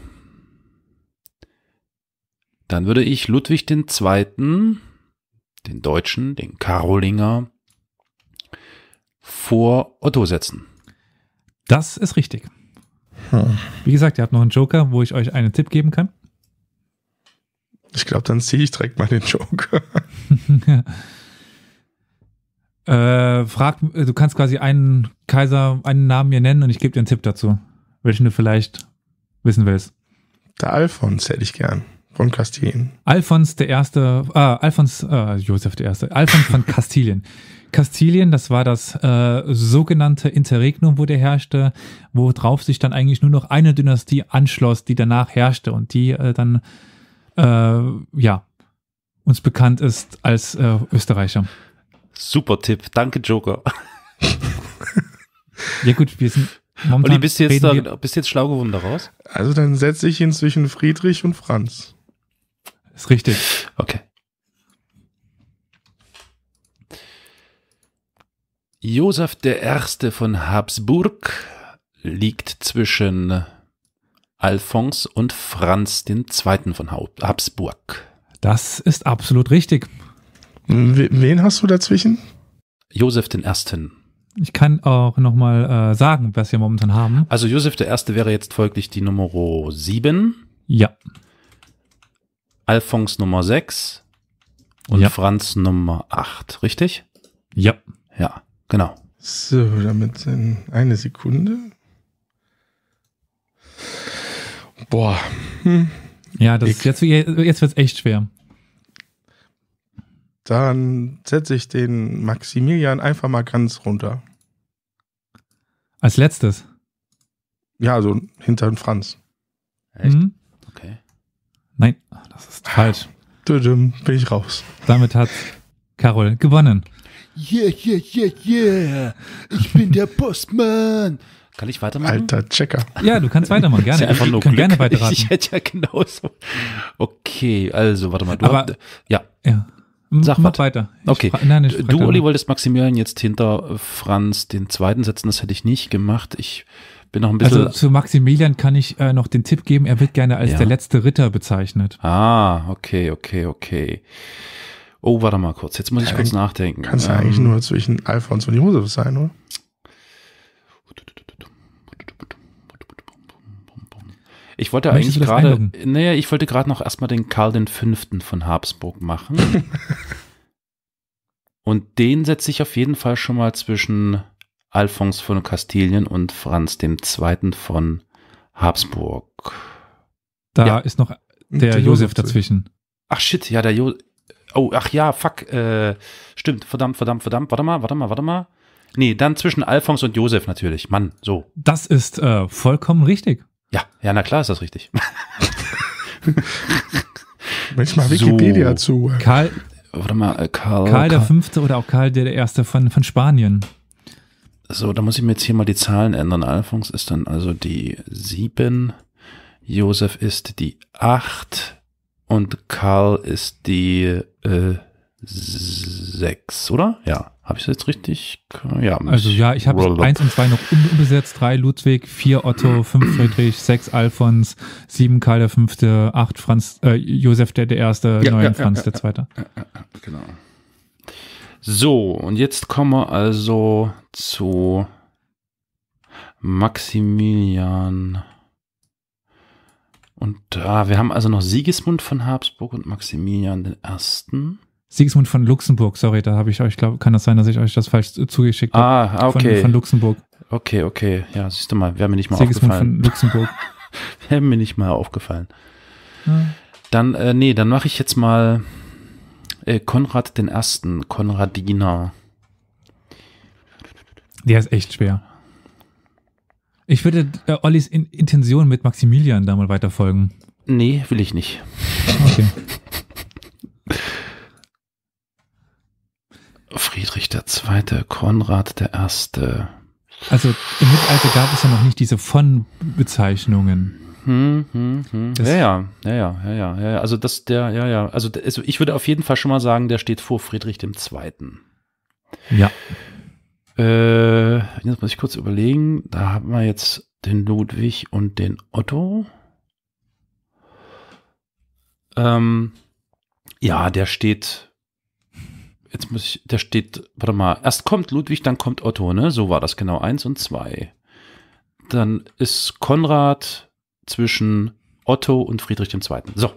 Dann würde ich Ludwig II., den Deutschen, den Karolinger, vor Otto setzen. Das ist richtig. Hm. Wie gesagt, ihr habt noch einen Joker, wo ich euch einen Tipp geben kann. Ich glaube, dann ziehe ich direkt mal den Joker. äh, frag, du kannst quasi einen Kaiser, einen Namen mir nennen und ich gebe dir einen Tipp dazu, welchen du vielleicht wissen willst. Der Alfons hätte ich gern von Kastilien. Alfons der Erste, äh, Alfons, äh, Josef der Erste, Alfons von Kastilien. Kastilien, das war das äh, sogenannte Interregnum, wo der herrschte, worauf sich dann eigentlich nur noch eine Dynastie anschloss, die danach herrschte und die äh, dann, äh, ja, uns bekannt ist als äh, Österreicher. Super Tipp, danke Joker. ja gut, wir sind Momentan Olli, bist du jetzt, genau, bist du jetzt schlau geworden daraus? Also dann setze ich ihn zwischen Friedrich und Franz. Ist richtig. Okay. Josef I. von Habsburg liegt zwischen Alphons und Franz II. von Habsburg. Das ist absolut richtig. Wen hast du dazwischen? Josef I. Ich kann auch nochmal äh, sagen, was wir momentan haben. Also Josef I. wäre jetzt folglich die Nummer 7. Ja. Alphons Nummer 6 und ja. Franz Nummer 8, richtig? Ja. Ja, genau. So, damit sind eine Sekunde. Boah. Hm. Ja, das, ich, jetzt, jetzt wird es echt schwer. Dann setze ich den Maximilian einfach mal ganz runter. Als letztes? Ja, so hinter den Franz. Echt? Mhm. Nein, das ist falsch. Bin ich raus. Damit hat Carol gewonnen. Yeah, yeah, yeah, yeah. Ich bin der Postmann. Kann ich weitermachen? Alter Checker. Ja, du kannst weitermachen, gerne. Ich, einfach nur Glück. gerne weiterraten. Ich hätte ja genauso. Okay, also warte mal. Du Aber, hast, ja. ja. Sag Mach weiter. Ich okay. Nein, du, Olli, wolltest Maximilian jetzt hinter Franz den zweiten setzen. Das hätte ich nicht gemacht. Ich bin noch ein also bisschen. Also zu Maximilian kann ich äh, noch den Tipp geben, er wird gerne als ja. der letzte Ritter bezeichnet. Ah, okay, okay, okay. Oh, warte mal kurz, jetzt muss ich ja, kurz nachdenken. Kann es ähm, eigentlich nur zwischen Alphons und Josef sein, oder? Ich wollte Möchtest eigentlich gerade, naja, ich wollte gerade noch erstmal den Karl den Fünften von Habsburg machen. und den setze ich auf jeden Fall schon mal zwischen Alfons von Kastilien und Franz II. von Habsburg. Da ja. ist noch hm, der, der Josef dazwischen. Ach shit, ja, der Josef. Oh, ach ja, fuck. Äh, stimmt, verdammt, verdammt, verdammt. Warte mal, warte mal, warte mal. Nee, dann zwischen Alfons und Josef natürlich. Mann, so. Das ist äh, vollkommen richtig. Ja, ja, na klar ist das richtig. Mensch, Manchmal Wikipedia so. zu. Karl, warte mal, Karl. Äh, Karl, Karl der Fünfte oder auch Karl der Erste von, von Spanien. So, da muss ich mir jetzt hier mal die Zahlen ändern. Alphons ist dann also die 7, Josef ist die 8 und Karl ist die äh, 6, oder? Ja. Habe ich es jetzt richtig? Ja. Also ja, ich habe 1 und 2 noch unbesetzt, 3 Ludwig, 4 Otto, 5 Friedrich, 6 Alphons, 7 Karl der 5., 8 Franz, äh, Josef der, der Erste, ja, ja, Franz ja, der Zweite. genau. So, und jetzt kommen wir also zu Maximilian. Und ah, wir haben also noch Sigismund von Habsburg und Maximilian den Ersten. Sigismund von Luxemburg, sorry, da habe ich euch, glaube kann das sein, dass ich euch das falsch zugeschickt habe. Ah, okay. Von, von, Luxemburg. Okay, okay. Ja, siehst du mal, wäre mir nicht mal Sigismund aufgefallen. Sigismund von Luxemburg. wäre mir nicht mal aufgefallen. Ja. Dann, äh, nee, dann mache ich jetzt mal äh, Konrad den Ersten, Konradina. Der ist echt schwer. Ich würde äh, Ollis in Intention mit Maximilian da mal weiterfolgen. Nee, will ich nicht. Okay. Friedrich II., Konrad I. Also im Mittelalter gab es ja noch nicht diese von Bezeichnungen. Hm, hm, hm. Ja, ja, ja, ja, ja, ja, Also das, der, ja, ja. Also, also ich würde auf jeden Fall schon mal sagen, der steht vor Friedrich dem Zweiten. Ja. Äh, jetzt muss ich kurz überlegen. Da haben wir jetzt den Ludwig und den Otto. Ähm, ja, der steht. Jetzt muss ich, der steht, warte mal, erst kommt Ludwig, dann kommt Otto, ne? So war das genau, eins und zwei. Dann ist Konrad, zwischen Otto und Friedrich II. So.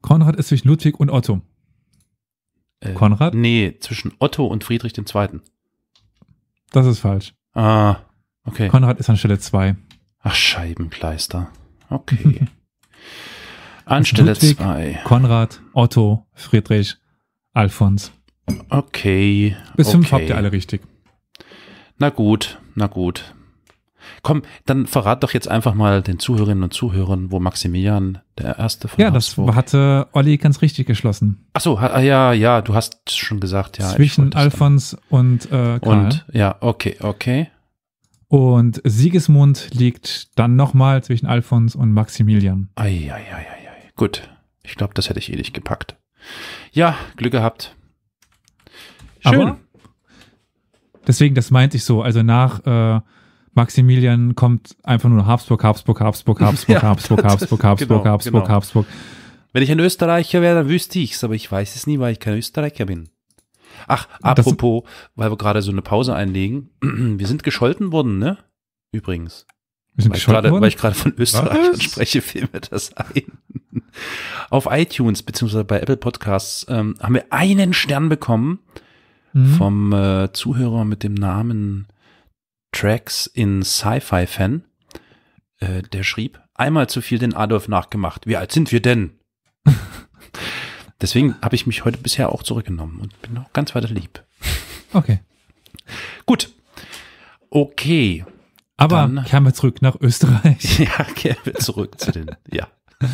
Konrad ist zwischen Ludwig und Otto. Äh, Konrad? Nee, zwischen Otto und Friedrich II. Das ist falsch. Ah, okay. Konrad ist an Stelle 2. Ach, Scheibenkleister. Okay. anstelle Stelle 2. Konrad, Otto, Friedrich, Alfons. Okay. Bis fünf okay. habt ihr alle richtig. Na gut, na gut. Komm, dann verrat doch jetzt einfach mal den Zuhörerinnen und Zuhörern, wo Maximilian der erste von Ja, das Habsburg. hatte Olli ganz richtig geschlossen. Ach so, ah, ja, ja, du hast schon gesagt, ja. Zwischen Alfons und äh, Karl. Und ja, okay, okay. Und Siegesmund liegt dann nochmal zwischen Alfons und Maximilian. Ei, ei, ei, ei, Gut, ich glaube, das hätte ich eh nicht gepackt. Ja, Glück gehabt. Schön. Aber deswegen, das meinte ich so. Also nach äh, Maximilian kommt einfach nur Habsburg, Habsburg, Habsburg, Habsburg, ja, Habsburg, Habsburg, Habsburg, genau, Habsburg, genau. Habsburg. Wenn ich ein Österreicher wäre, dann wüsste ich's, aber ich weiß es nie, weil ich kein Österreicher bin. Ach, apropos, das, weil wir gerade so eine Pause einlegen, wir sind gescholten worden, ne? Übrigens. Wir sind weil gescholten grade, worden? Weil ich gerade von Österreich spreche, fiel mir das ein. Auf iTunes beziehungsweise bei Apple Podcasts ähm, haben wir einen Stern bekommen mhm. vom äh, Zuhörer mit dem Namen Tracks in Sci-Fi-Fan, äh, der schrieb, einmal zu viel den Adolf nachgemacht. Wie alt sind wir denn? Deswegen habe ich mich heute bisher auch zurückgenommen und bin noch ganz weiter lieb. Okay. Gut. Okay. Aber dann, kehren wir zurück nach Österreich. ja, kehren wir zurück zu den, ja.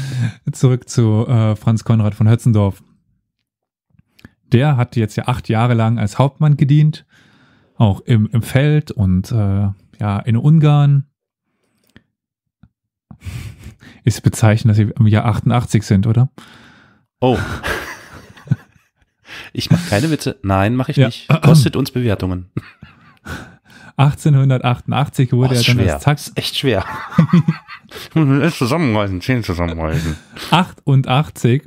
Zurück zu äh, Franz Konrad von Hötzendorf. Der hat jetzt ja acht Jahre lang als Hauptmann gedient auch im, im Feld und äh, ja, in Ungarn. Ist bezeichnend, dass sie im Jahr 88 sind, oder? Oh. ich mache keine Witze. Nein, mache ich ja. nicht. Kostet uns Bewertungen. 1888 wurde oh, er dann schwer. als ist echt schwer. zusammenreißen, zehn zusammenreißen. 88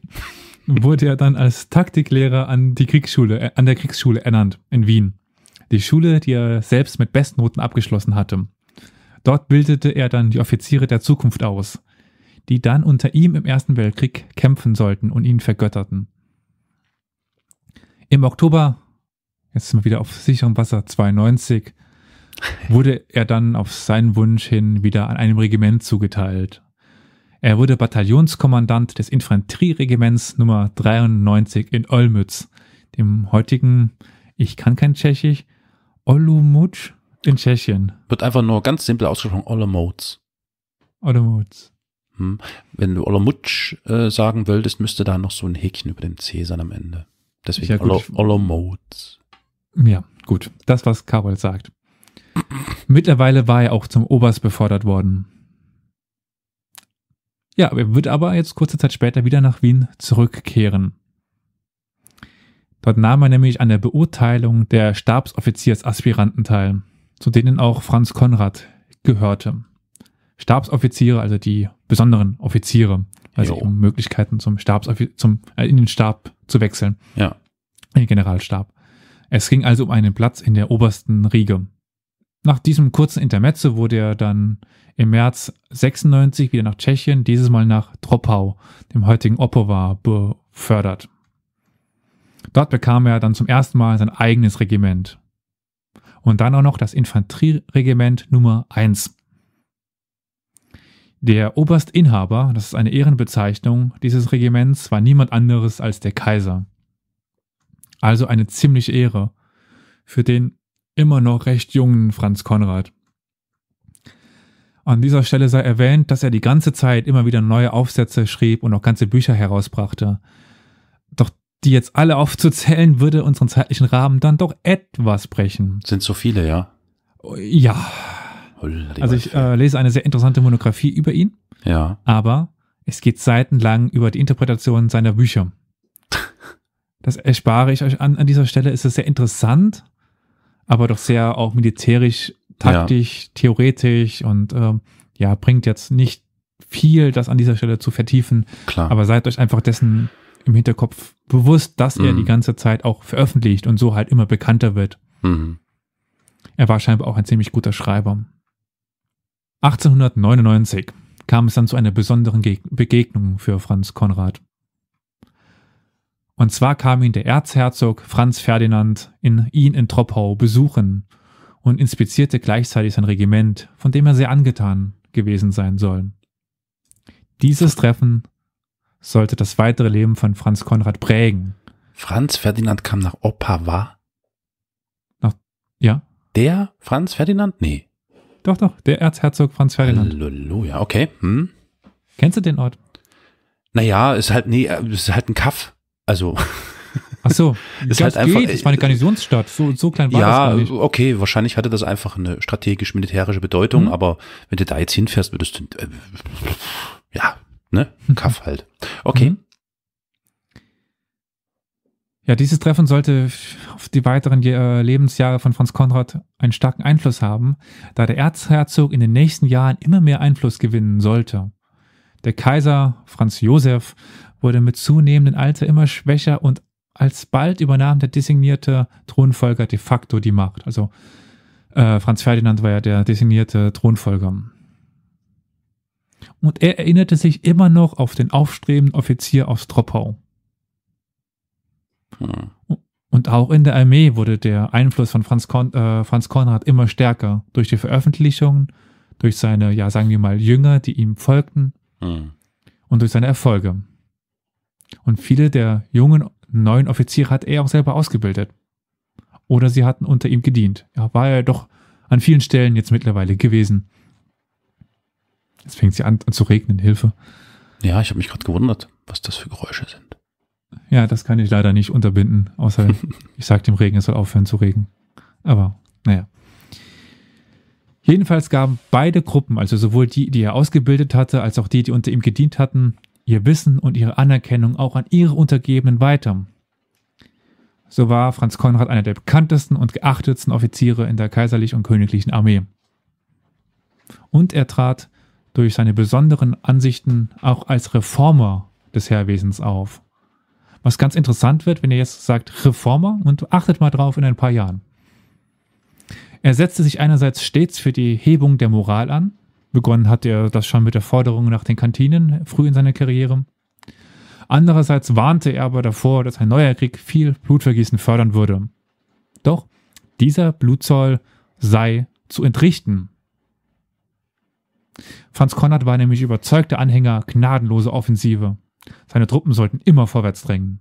wurde er dann als Taktiklehrer an die Kriegsschule, äh, an der Kriegsschule ernannt in Wien die Schule, die er selbst mit Bestnoten abgeschlossen hatte. Dort bildete er dann die Offiziere der Zukunft aus, die dann unter ihm im Ersten Weltkrieg kämpfen sollten und ihn vergötterten. Im Oktober, jetzt sind wir wieder auf sicherem Wasser, 92, wurde er dann auf seinen Wunsch hin wieder an einem Regiment zugeteilt. Er wurde Bataillonskommandant des Infanterieregiments Nummer 93 in Olmütz, dem heutigen, ich kann kein Tschechisch, Olomouc in Tschechien. Wird einfach nur ganz simpel ausgesprochen Olomouc. Olomouc. Hm. Wenn du Olomouc äh, sagen würdest, müsste da noch so ein Häkchen über dem C sein am Ende. Deswegen ja, Olo Olomouc. Ja, gut. Das, was Karol sagt. Mittlerweile war er auch zum Oberst befördert worden. Ja, er wird aber jetzt kurze Zeit später wieder nach Wien zurückkehren. Dort nahm er nämlich an der Beurteilung der Stabsoffiziersaspiranten teil, zu denen auch Franz Konrad gehörte. Stabsoffiziere, also die besonderen Offiziere, also um Möglichkeiten zum Stabsoffizier, zum äh, in den Stab zu wechseln. Ja. In den Generalstab. Es ging also um einen Platz in der obersten Riege. Nach diesem kurzen Intermezzo wurde er dann im März 96 wieder nach Tschechien, dieses Mal nach Troppau, dem heutigen Opova, befördert. Dort bekam er dann zum ersten Mal sein eigenes Regiment. Und dann auch noch das Infanterieregiment Nummer 1. Der Oberstinhaber, das ist eine Ehrenbezeichnung dieses Regiments, war niemand anderes als der Kaiser. Also eine ziemliche Ehre für den immer noch recht jungen Franz Konrad. An dieser Stelle sei erwähnt, dass er die ganze Zeit immer wieder neue Aufsätze schrieb und auch ganze Bücher herausbrachte die jetzt alle aufzuzählen, würde unseren zeitlichen Rahmen dann doch etwas brechen. Sind so viele, ja? Ja. Also ich äh, lese eine sehr interessante Monographie über ihn. Ja. Aber es geht seitenlang über die Interpretation seiner Bücher. Das erspare ich euch an. An dieser Stelle ist es sehr interessant, aber doch sehr auch militärisch, taktisch, ja. theoretisch und ähm, ja, bringt jetzt nicht viel, das an dieser Stelle zu vertiefen. Klar. Aber seid euch einfach dessen im Hinterkopf bewusst, dass mhm. er die mhm. ganze Zeit auch veröffentlicht und so halt immer bekannter wird. Mhm. Er war scheinbar auch ein ziemlich guter Schreiber. 1899 kam es dann zu einer besonderen Begegnung für Franz Konrad. Und zwar kam ihn der Erzherzog Franz Ferdinand in ihn in Troppau besuchen und inspizierte gleichzeitig sein Regiment, von dem er sehr angetan gewesen sein soll. Dieses Treffen sollte das weitere Leben von Franz Konrad prägen. Franz Ferdinand kam nach Opava? Nach, ja. Der Franz Ferdinand? Nee. Doch, doch, der Erzherzog Franz Ferdinand. Halleluja, okay. Hm. Kennst du den Ort? Naja, ist halt, nee, ist halt ein Kaff. Also. Ach so, ist halt einfach, geht. Es war eine äh, Garnisonsstadt, so, so klein war ja, das. Ja, okay, wahrscheinlich hatte das einfach eine strategisch-militärische Bedeutung, mhm. aber wenn du da jetzt hinfährst, würdest du, äh, ja, Ne? Mhm. Kaff halt. Okay. Mhm. Ja, dieses Treffen sollte auf die weiteren äh, Lebensjahre von Franz Konrad einen starken Einfluss haben, da der Erzherzog in den nächsten Jahren immer mehr Einfluss gewinnen sollte. Der Kaiser Franz Josef wurde mit zunehmendem Alter immer schwächer und alsbald übernahm der designierte Thronfolger de facto die Macht. Also äh, Franz Ferdinand war ja der designierte Thronfolger und er erinnerte sich immer noch auf den aufstrebenden Offizier aus Troppau. Hm. Und auch in der Armee wurde der Einfluss von Franz, Kon äh, Franz Konrad immer stärker durch die Veröffentlichungen, durch seine, ja, sagen wir mal, Jünger, die ihm folgten hm. und durch seine Erfolge. Und viele der jungen neuen Offiziere hat er auch selber ausgebildet. Oder sie hatten unter ihm gedient. Ja, war er doch an vielen Stellen jetzt mittlerweile gewesen. Jetzt fängt sie an, zu regnen, Hilfe. Ja, ich habe mich gerade gewundert, was das für Geräusche sind. Ja, das kann ich leider nicht unterbinden, außer ich sage dem Regen, es soll aufhören zu regen. Aber naja. Jedenfalls gaben beide Gruppen, also sowohl die, die er ausgebildet hatte, als auch die, die unter ihm gedient hatten, ihr Wissen und ihre Anerkennung auch an ihre Untergebenen weiter. So war Franz Konrad einer der bekanntesten und geachtetsten Offiziere in der kaiserlichen und königlichen Armee. Und er trat durch seine besonderen Ansichten auch als Reformer des Herrwesens auf. Was ganz interessant wird, wenn ihr jetzt sagt Reformer und achtet mal drauf in ein paar Jahren. Er setzte sich einerseits stets für die Hebung der Moral an. Begonnen hat er das schon mit der Forderung nach den Kantinen früh in seiner Karriere. Andererseits warnte er aber davor, dass ein neuer Krieg viel Blutvergießen fördern würde. Doch dieser Blutzoll sei zu entrichten. Franz Konrad war nämlich überzeugter Anhänger gnadenloser Offensive. Seine Truppen sollten immer vorwärts drängen.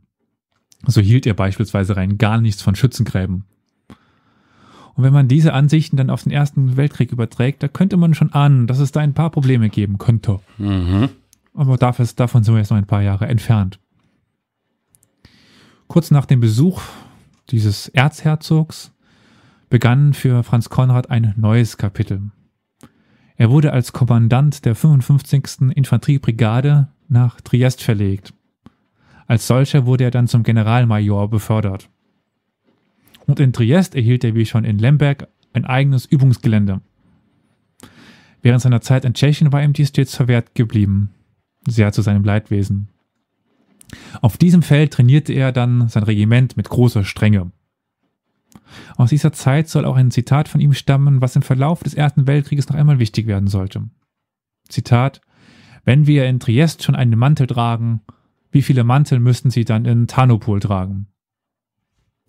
So hielt er beispielsweise rein gar nichts von Schützengräben. Und wenn man diese Ansichten dann auf den Ersten Weltkrieg überträgt, da könnte man schon ahnen, dass es da ein paar Probleme geben könnte. Mhm. Aber dafür, davon sind wir jetzt noch ein paar Jahre entfernt. Kurz nach dem Besuch dieses Erzherzogs begann für Franz Konrad ein neues Kapitel. Er wurde als Kommandant der 55. Infanteriebrigade nach Triest verlegt. Als solcher wurde er dann zum Generalmajor befördert. Und in Triest erhielt er wie schon in Lemberg ein eigenes Übungsgelände. Während seiner Zeit in Tschechien war ihm dies stets verwehrt geblieben, sehr zu seinem Leidwesen. Auf diesem Feld trainierte er dann sein Regiment mit großer Strenge. Aus dieser Zeit soll auch ein Zitat von ihm stammen, was im Verlauf des Ersten Weltkrieges noch einmal wichtig werden sollte. Zitat Wenn wir in Triest schon einen Mantel tragen, wie viele Mantel müssten sie dann in Tarnopol tragen?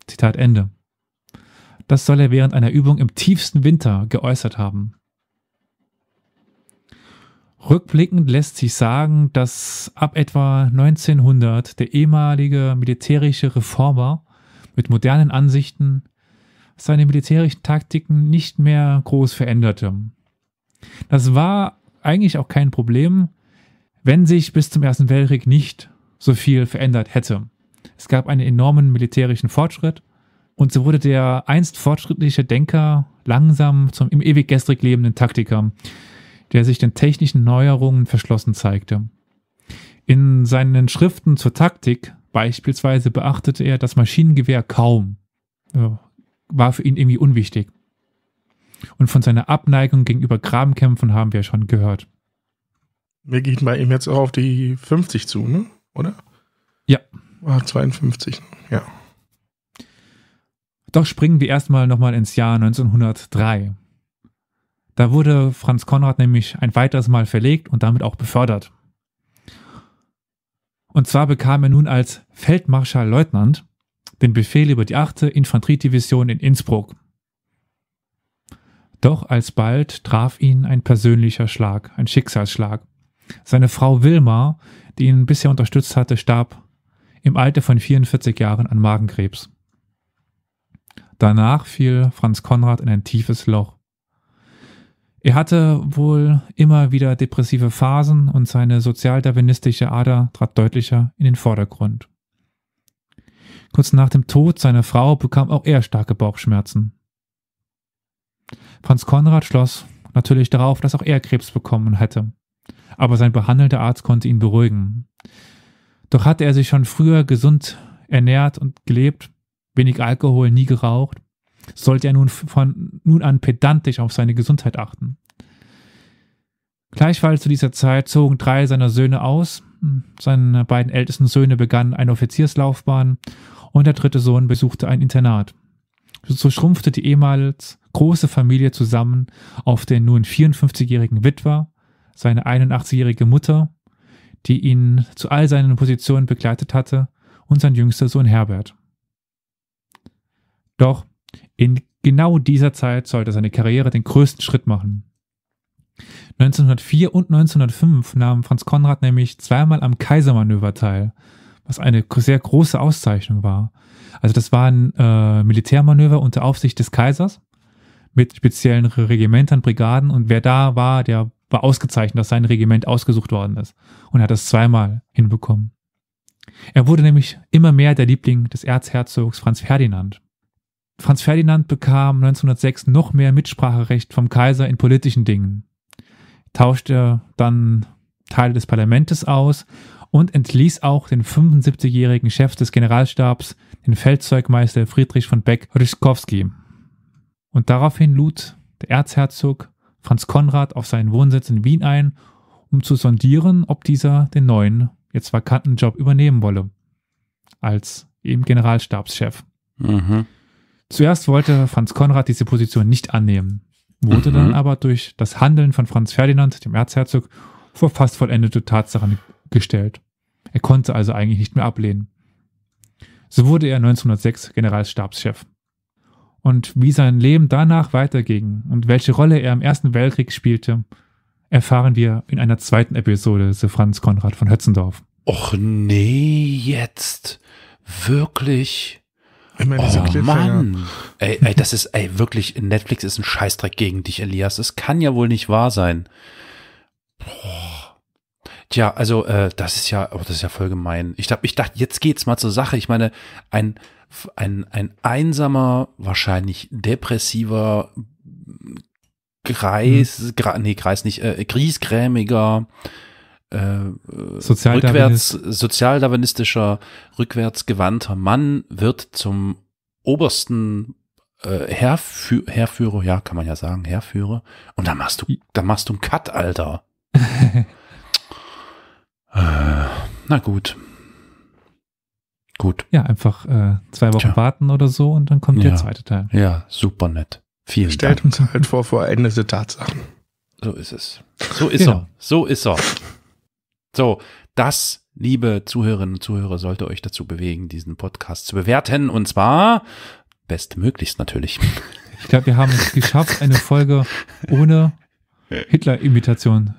Zitat Ende. Das soll er während einer Übung im tiefsten Winter geäußert haben. Rückblickend lässt sich sagen, dass ab etwa 1900 der ehemalige militärische Reformer mit modernen Ansichten, seine militärischen Taktiken nicht mehr groß veränderte. Das war eigentlich auch kein Problem, wenn sich bis zum Ersten Weltkrieg nicht so viel verändert hätte. Es gab einen enormen militärischen Fortschritt und so wurde der einst fortschrittliche Denker langsam zum im ewig gestrig lebenden Taktiker, der sich den technischen Neuerungen verschlossen zeigte. In seinen Schriften zur Taktik beispielsweise beachtete er das Maschinengewehr kaum war für ihn irgendwie unwichtig. Und von seiner Abneigung gegenüber Grabenkämpfen haben wir schon gehört. Wir gehen bei ihm jetzt auch auf die 50 zu, ne? oder? Ja. Ah, 52, ja. Doch springen wir erstmal nochmal ins Jahr 1903. Da wurde Franz Konrad nämlich ein weiteres Mal verlegt und damit auch befördert. Und zwar bekam er nun als Feldmarschallleutnant den Befehl über die 8. Infanteriedivision in Innsbruck. Doch alsbald traf ihn ein persönlicher Schlag, ein Schicksalsschlag. Seine Frau Wilma, die ihn bisher unterstützt hatte, starb im Alter von 44 Jahren an Magenkrebs. Danach fiel Franz Konrad in ein tiefes Loch. Er hatte wohl immer wieder depressive Phasen und seine sozialdarwinistische Ader trat deutlicher in den Vordergrund. Kurz nach dem Tod seiner Frau bekam auch er starke Bauchschmerzen. Franz Konrad schloss natürlich darauf, dass auch er Krebs bekommen hätte, aber sein behandelter Arzt konnte ihn beruhigen. Doch hatte er sich schon früher gesund ernährt und gelebt, wenig Alkohol, nie geraucht, sollte er nun von nun an pedantisch auf seine Gesundheit achten. Gleichfalls zu dieser Zeit zogen drei seiner Söhne aus. Seine beiden ältesten Söhne begannen eine Offizierslaufbahn und der dritte Sohn besuchte ein Internat. So schrumpfte die ehemals große Familie zusammen auf den nun 54-jährigen Witwer, seine 81-jährige Mutter, die ihn zu all seinen Positionen begleitet hatte, und sein jüngster Sohn Herbert. Doch in genau dieser Zeit sollte seine Karriere den größten Schritt machen. 1904 und 1905 nahm Franz Konrad nämlich zweimal am Kaisermanöver teil, was eine sehr große Auszeichnung war. Also das waren äh, Militärmanöver unter Aufsicht des Kaisers mit speziellen Regimentern, Brigaden und wer da war, der war ausgezeichnet, dass sein Regiment ausgesucht worden ist und hat das zweimal hinbekommen. Er wurde nämlich immer mehr der Liebling des Erzherzogs Franz Ferdinand. Franz Ferdinand bekam 1906 noch mehr Mitspracherecht vom Kaiser in politischen Dingen. Tauschte dann Teile des Parlamentes aus und entließ auch den 75-jährigen Chef des Generalstabs, den Feldzeugmeister Friedrich von Beck Ryschkowski. Und daraufhin lud der Erzherzog Franz Konrad auf seinen Wohnsitz in Wien ein, um zu sondieren, ob dieser den neuen, jetzt vakanten Job übernehmen wolle, als eben Generalstabschef. Mhm. Zuerst wollte Franz Konrad diese Position nicht annehmen, wurde mhm. dann aber durch das Handeln von Franz Ferdinand, dem Erzherzog, vor fast vollendete Tatsachen gestellt. Er konnte also eigentlich nicht mehr ablehnen. So wurde er 1906 Generalstabschef. Und wie sein Leben danach weiterging und welche Rolle er im Ersten Weltkrieg spielte, erfahren wir in einer zweiten Episode The Franz Konrad von Hötzendorf. Och nee, jetzt wirklich. Ich meine, oh Mann. Ey, ey, das ist, ey, wirklich, Netflix ist ein Scheißdreck gegen dich, Elias. Es kann ja wohl nicht wahr sein. Boah. Tja, also äh, das ist ja, oh, das ist ja voll gemein. Ich, dachte, ich dachte, jetzt geht's mal zur Sache. Ich meine, ein, ein, ein einsamer, wahrscheinlich depressiver, Kreis, hm. Gre nee, Kreis nicht, äh, griesgrämiger, äh, Sozial rückwärts, sozialdarwinistischer, rückwärtsgewandter Mann wird zum obersten äh, Herfü Herführer, ja, kann man ja sagen, Herführer. Und da machst du, da machst du einen Cut, Alter. na gut. Gut. Ja, einfach äh, zwei Wochen Tja. warten oder so und dann kommt ja. der zweite Teil. Ja, super nett. Vielen Stellt Dank. uns halt vor vor vollendete Tatsachen. So ist es. So ist genau. er. So ist er. So, das, liebe Zuhörerinnen und Zuhörer, sollte euch dazu bewegen, diesen Podcast zu bewerten. Und zwar bestmöglichst natürlich. Ich glaube, wir haben es geschafft, eine Folge ohne Hitler-Imitation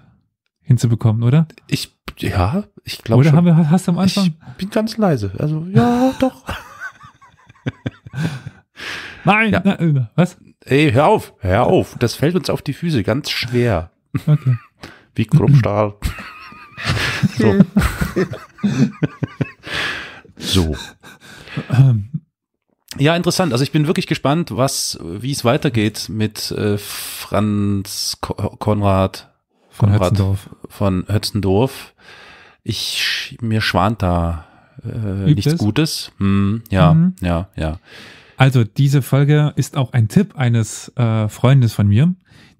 hinzubekommen, oder? Ich, ja, ich glaube Oder schon. Haben wir, hast du am Anfang? Ich bin ganz leise. Also, ja, doch. nein, ja. nein, äh, was? Ey, hör auf, hör auf. Das fällt uns auf die Füße ganz schwer. Okay. Wie Krummstahl. so. so. Ja, interessant. Also ich bin wirklich gespannt, was, wie es weitergeht mit äh, Franz Ko Konrad von Hötzendorf. Von Hötzendorf. Ich, mir schwant da äh, nichts es? Gutes. Hm, ja, mhm. ja, ja. Also diese Folge ist auch ein Tipp eines äh, Freundes von mir,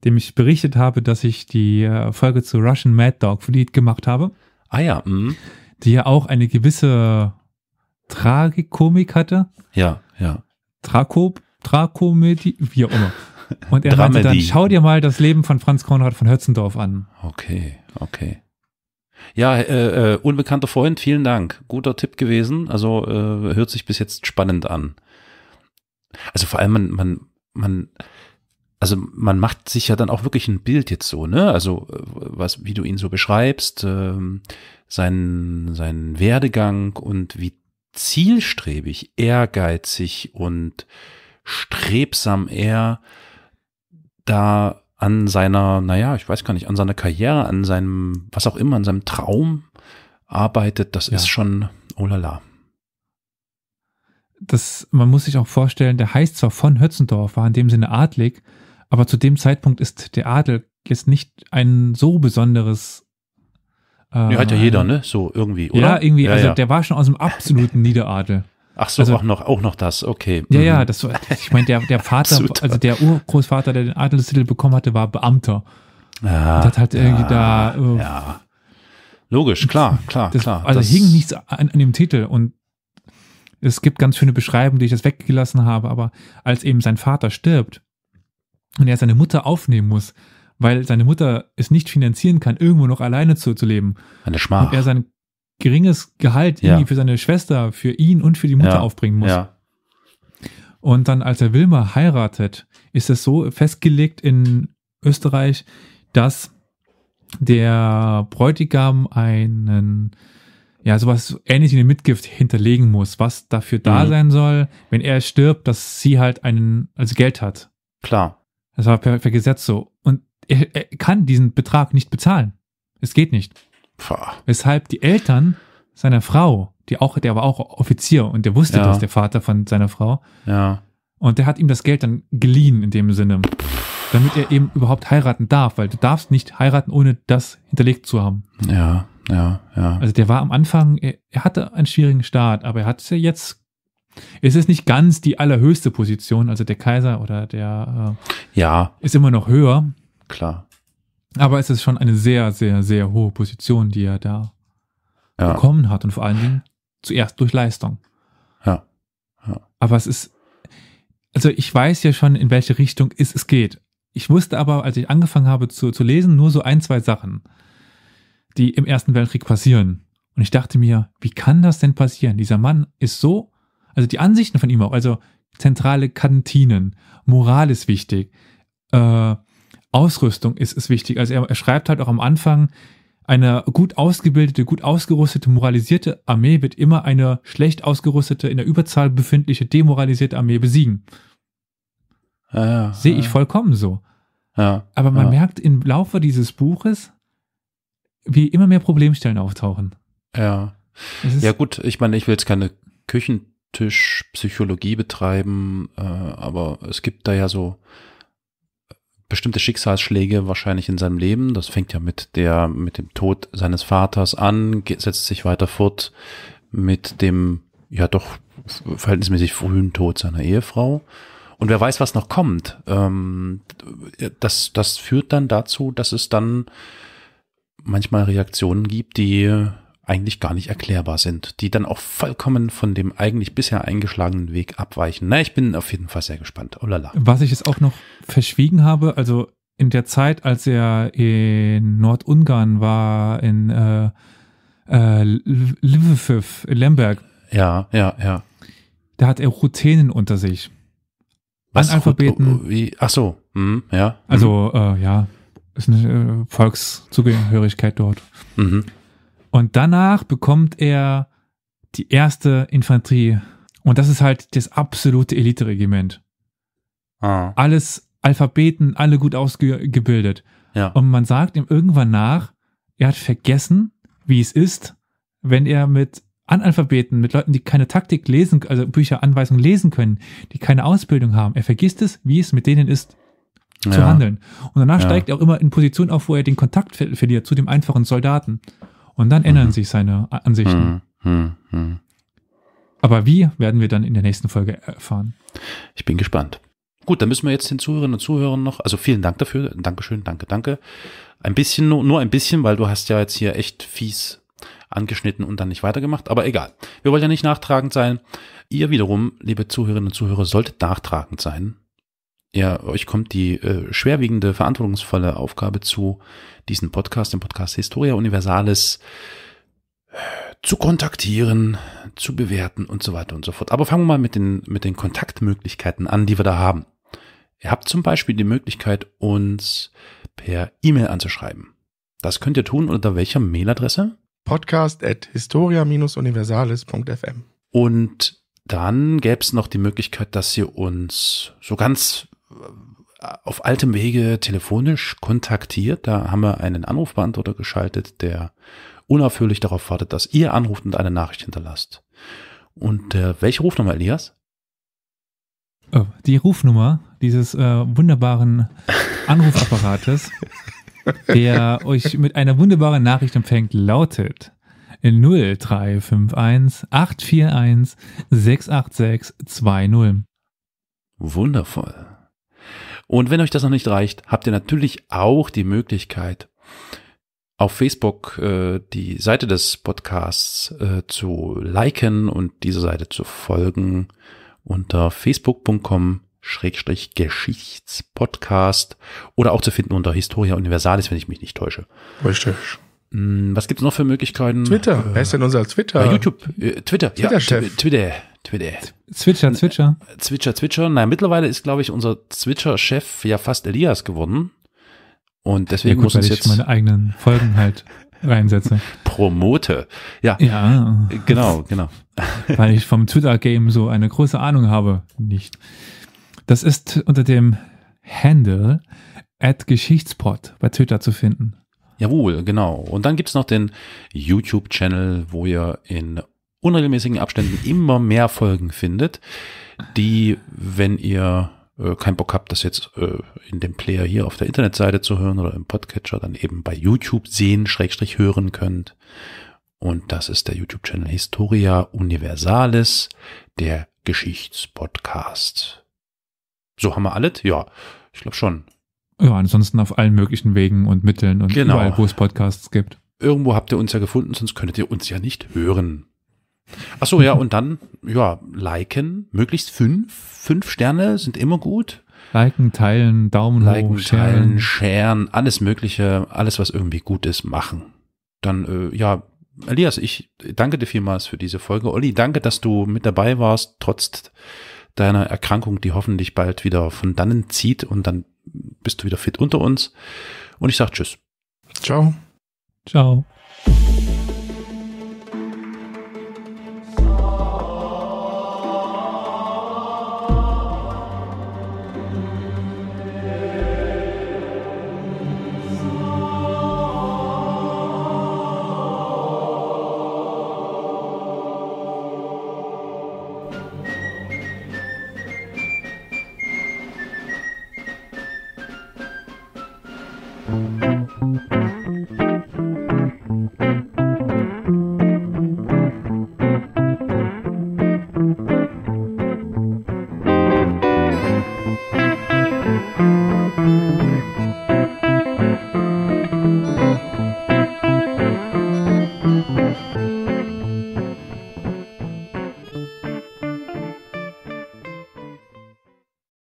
dem ich berichtet habe, dass ich die äh, Folge zu Russian Mad Dog Fleet gemacht habe. Ah ja. Mhm. Die ja auch eine gewisse Tragikomik hatte. Ja, ja. Trakop, Trakomedie, wie auch immer. Und er Dramedy. meinte dann, schau dir mal das Leben von Franz Konrad von Hötzendorf an. Okay, okay. Ja, äh, äh, unbekannter Freund, vielen Dank. Guter Tipp gewesen. Also äh, hört sich bis jetzt spannend an. Also vor allem, man, man, man, also man macht sich ja dann auch wirklich ein Bild jetzt so, ne? Also äh, was, wie du ihn so beschreibst, ähm, seinen, seinen Werdegang und wie zielstrebig, ehrgeizig und strebsam er da an seiner, naja, ich weiß gar nicht, an seiner Karriere, an seinem, was auch immer, an seinem Traum arbeitet, das ja. ist schon, oh la la. Das, man muss sich auch vorstellen, der heißt zwar von Hötzendorf, war in dem Sinne adlig, aber zu dem Zeitpunkt ist der Adel jetzt nicht ein so besonderes. Äh, ja, hat ja jeder, äh, ne? So irgendwie, oder? Ja, irgendwie. Ja, also ja. der war schon aus dem absoluten Niederadel. Ach so, also, auch noch, auch noch das, okay. Ja, ja, mhm. das, ich meine, der, der Vater, also der Urgroßvater, der den Adelstitel bekommen hatte, war Beamter. Ja, und hat halt ja, irgendwie da. Äh, ja. Logisch, klar, klar, das, klar. Also das hing nichts an, an dem Titel und es gibt ganz schöne Beschreibungen, die ich das weggelassen habe, aber als eben sein Vater stirbt und er seine Mutter aufnehmen muss, weil seine Mutter es nicht finanzieren kann, irgendwo noch alleine zu, zu leben. Eine Schmach. Und er seinen geringes Gehalt ja. irgendwie für seine Schwester, für ihn und für die Mutter ja. aufbringen muss. Ja. Und dann, als er Wilma heiratet, ist es so festgelegt in Österreich, dass der Bräutigam einen, ja, sowas ähnlich wie eine Mitgift hinterlegen muss, was dafür da mhm. sein soll, wenn er stirbt, dass sie halt einen, also Geld hat. Klar. Das war per, per Gesetz so. Und er, er kann diesen Betrag nicht bezahlen. Es geht nicht. Pah. Weshalb die Eltern seiner Frau, die auch, der war auch Offizier und der wusste ja. das, der Vater von seiner Frau. Ja. Und der hat ihm das Geld dann geliehen in dem Sinne. Damit er eben überhaupt heiraten darf, weil du darfst nicht heiraten, ohne das hinterlegt zu haben. Ja, ja, ja. Also der war am Anfang, er, er hatte einen schwierigen Start, aber er hat ja jetzt es ist nicht ganz die allerhöchste Position, also der Kaiser oder der äh, ja. ist immer noch höher. Klar. Aber es ist schon eine sehr, sehr, sehr hohe Position, die er da ja. bekommen hat und vor allen Dingen zuerst durch Leistung. Ja. ja. Aber es ist, also ich weiß ja schon, in welche Richtung es, es geht. Ich wusste aber, als ich angefangen habe zu, zu lesen, nur so ein, zwei Sachen, die im Ersten Weltkrieg passieren. Und ich dachte mir, wie kann das denn passieren? Dieser Mann ist so, also die Ansichten von ihm auch, also zentrale Kantinen, Moral ist wichtig, äh, Ausrüstung ist, ist wichtig. Also er, er schreibt halt auch am Anfang, eine gut ausgebildete, gut ausgerüstete, moralisierte Armee wird immer eine schlecht ausgerüstete, in der Überzahl befindliche, demoralisierte Armee besiegen. Ja, ja, Sehe ich vollkommen so. Ja, Aber man merkt im Laufe dieses Buches, wie immer mehr Problemstellen auftauchen. Ja. Ja, gut, ich meine, ich will jetzt keine Küchentischpsychologie betreiben, äh, aber es gibt da ja so bestimmte Schicksalsschläge wahrscheinlich in seinem Leben. Das fängt ja mit der, mit dem Tod seines Vaters an, setzt sich weiter fort mit dem, ja doch verhältnismäßig frühen Tod seiner Ehefrau. Und wer weiß, was noch kommt. Ähm, das, das führt dann dazu, dass es dann manchmal Reaktionen gibt, die eigentlich gar nicht erklärbar sind, die dann auch vollkommen von dem eigentlich bisher eingeschlagenen Weg abweichen. Na, ich bin auf jeden Fall sehr gespannt. Oh lala. Was ich jetzt auch noch verschwiegen habe, also in der Zeit, als er in Nordungarn war, in äh, äh, Lemberg. Ja, ja, ja. Da hat er Routinen unter sich. Was? Analphabeten. Wie? Ach so, mhm, ja. Also, hm. äh, ja, ist eine äh, Volkszugehörigkeit dort. Mhm. Und danach bekommt er die erste Infanterie. Und das ist halt das absolute Elite-Regiment. Ah. Alles Alphabeten, alle gut ausgebildet. Ja. Und man sagt ihm irgendwann nach, er hat vergessen, wie es ist, wenn er mit Analphabeten, mit Leuten, die keine Taktik lesen, also Bücher, Anweisungen lesen können, die keine Ausbildung haben. Er vergisst es, wie es mit denen ist, zu ja. handeln. Und danach ja. steigt er auch immer in Position auf, wo er den Kontakt verliert zu dem einfachen Soldaten. Und dann ändern mhm. sich seine Ansichten. Mhm. mhm. Mhm. Aber wie werden wir dann in der nächsten Folge erfahren? Ich bin gespannt. Gut, dann müssen wir jetzt den Zuhörerinnen und Zuhörern noch, also vielen Dank dafür, Dankeschön, danke, danke. Ein bisschen, nur, nur ein bisschen, weil du hast ja jetzt hier echt fies angeschnitten und dann nicht weitergemacht, aber egal. Wir wollen ja nicht nachtragend sein. Ihr wiederum, liebe Zuhörerinnen und Zuhörer, solltet nachtragend sein ja, euch kommt die äh, schwerwiegende, verantwortungsvolle Aufgabe zu, diesen Podcast, den Podcast Historia Universalis, äh, zu kontaktieren, zu bewerten und so weiter und so fort. Aber fangen wir mal mit den, mit den Kontaktmöglichkeiten an, die wir da haben. Ihr habt zum Beispiel die Möglichkeit, uns per E-Mail anzuschreiben. Das könnt ihr tun unter welcher Mailadresse? Podcast at historia-universalis.fm. Und dann gäbe es noch die Möglichkeit, dass ihr uns so ganz auf altem Wege telefonisch kontaktiert. Da haben wir einen Anrufbeantworter geschaltet, der unaufhörlich darauf wartet, dass ihr anruft und eine Nachricht hinterlasst. Und äh, welche Rufnummer, Elias? Oh, die Rufnummer dieses äh, wunderbaren Anrufapparates, der euch mit einer wunderbaren Nachricht empfängt, lautet 0351 841 686 20. Wundervoll. Und wenn euch das noch nicht reicht, habt ihr natürlich auch die Möglichkeit, auf Facebook äh, die Seite des Podcasts äh, zu liken und diese Seite zu folgen unter facebook.com Schrägstrich Geschichtspodcast oder auch zu finden unter Historia Universalis, wenn ich mich nicht täusche. Richtig. Hm, was gibt's noch für Möglichkeiten? Twitter. Wer ist denn unser äh, Twitter? YouTube. Twitter. Äh, Twitter, ja, Twitter. Twitter. Zwitscher, Zwitscher. Zwitscher, Zwitscher. Naja, mittlerweile ist, glaube ich, unser Zwitscher-Chef ja fast Elias geworden. Und deswegen ja, gut, muss ich jetzt. meine eigenen Folgen halt reinsetzen. Promote. Ja. Ja. Genau, genau. Weil ich vom Twitter-Game so eine große Ahnung habe. Nicht. Das ist unter dem Handle at Geschichtspot bei Twitter zu finden. Jawohl, genau. Und dann gibt es noch den YouTube-Channel, wo ihr in unregelmäßigen Abständen immer mehr Folgen findet, die, wenn ihr äh, keinen Bock habt, das jetzt äh, in dem Player hier auf der Internetseite zu hören oder im Podcatcher, dann eben bei YouTube sehen, schrägstrich hören könnt. Und das ist der YouTube-Channel Historia Universalis, der Geschichtspodcast. So haben wir alles? Ja, ich glaube schon. Ja, ansonsten auf allen möglichen Wegen und Mitteln und genau. überall, wo es Podcasts gibt. Irgendwo habt ihr uns ja gefunden, sonst könntet ihr uns ja nicht hören. Ach so, ja, und dann, ja, liken, möglichst fünf. Fünf Sterne sind immer gut. Liken, teilen, Daumen liken, hoch, sharen. teilen, sharen, alles Mögliche, alles, was irgendwie gut ist, machen. Dann, äh, ja, Elias, ich danke dir vielmals für diese Folge. Olli, danke, dass du mit dabei warst, trotz deiner Erkrankung, die hoffentlich bald wieder von dannen zieht und dann bist du wieder fit unter uns. Und ich sag Tschüss. Ciao. Ciao.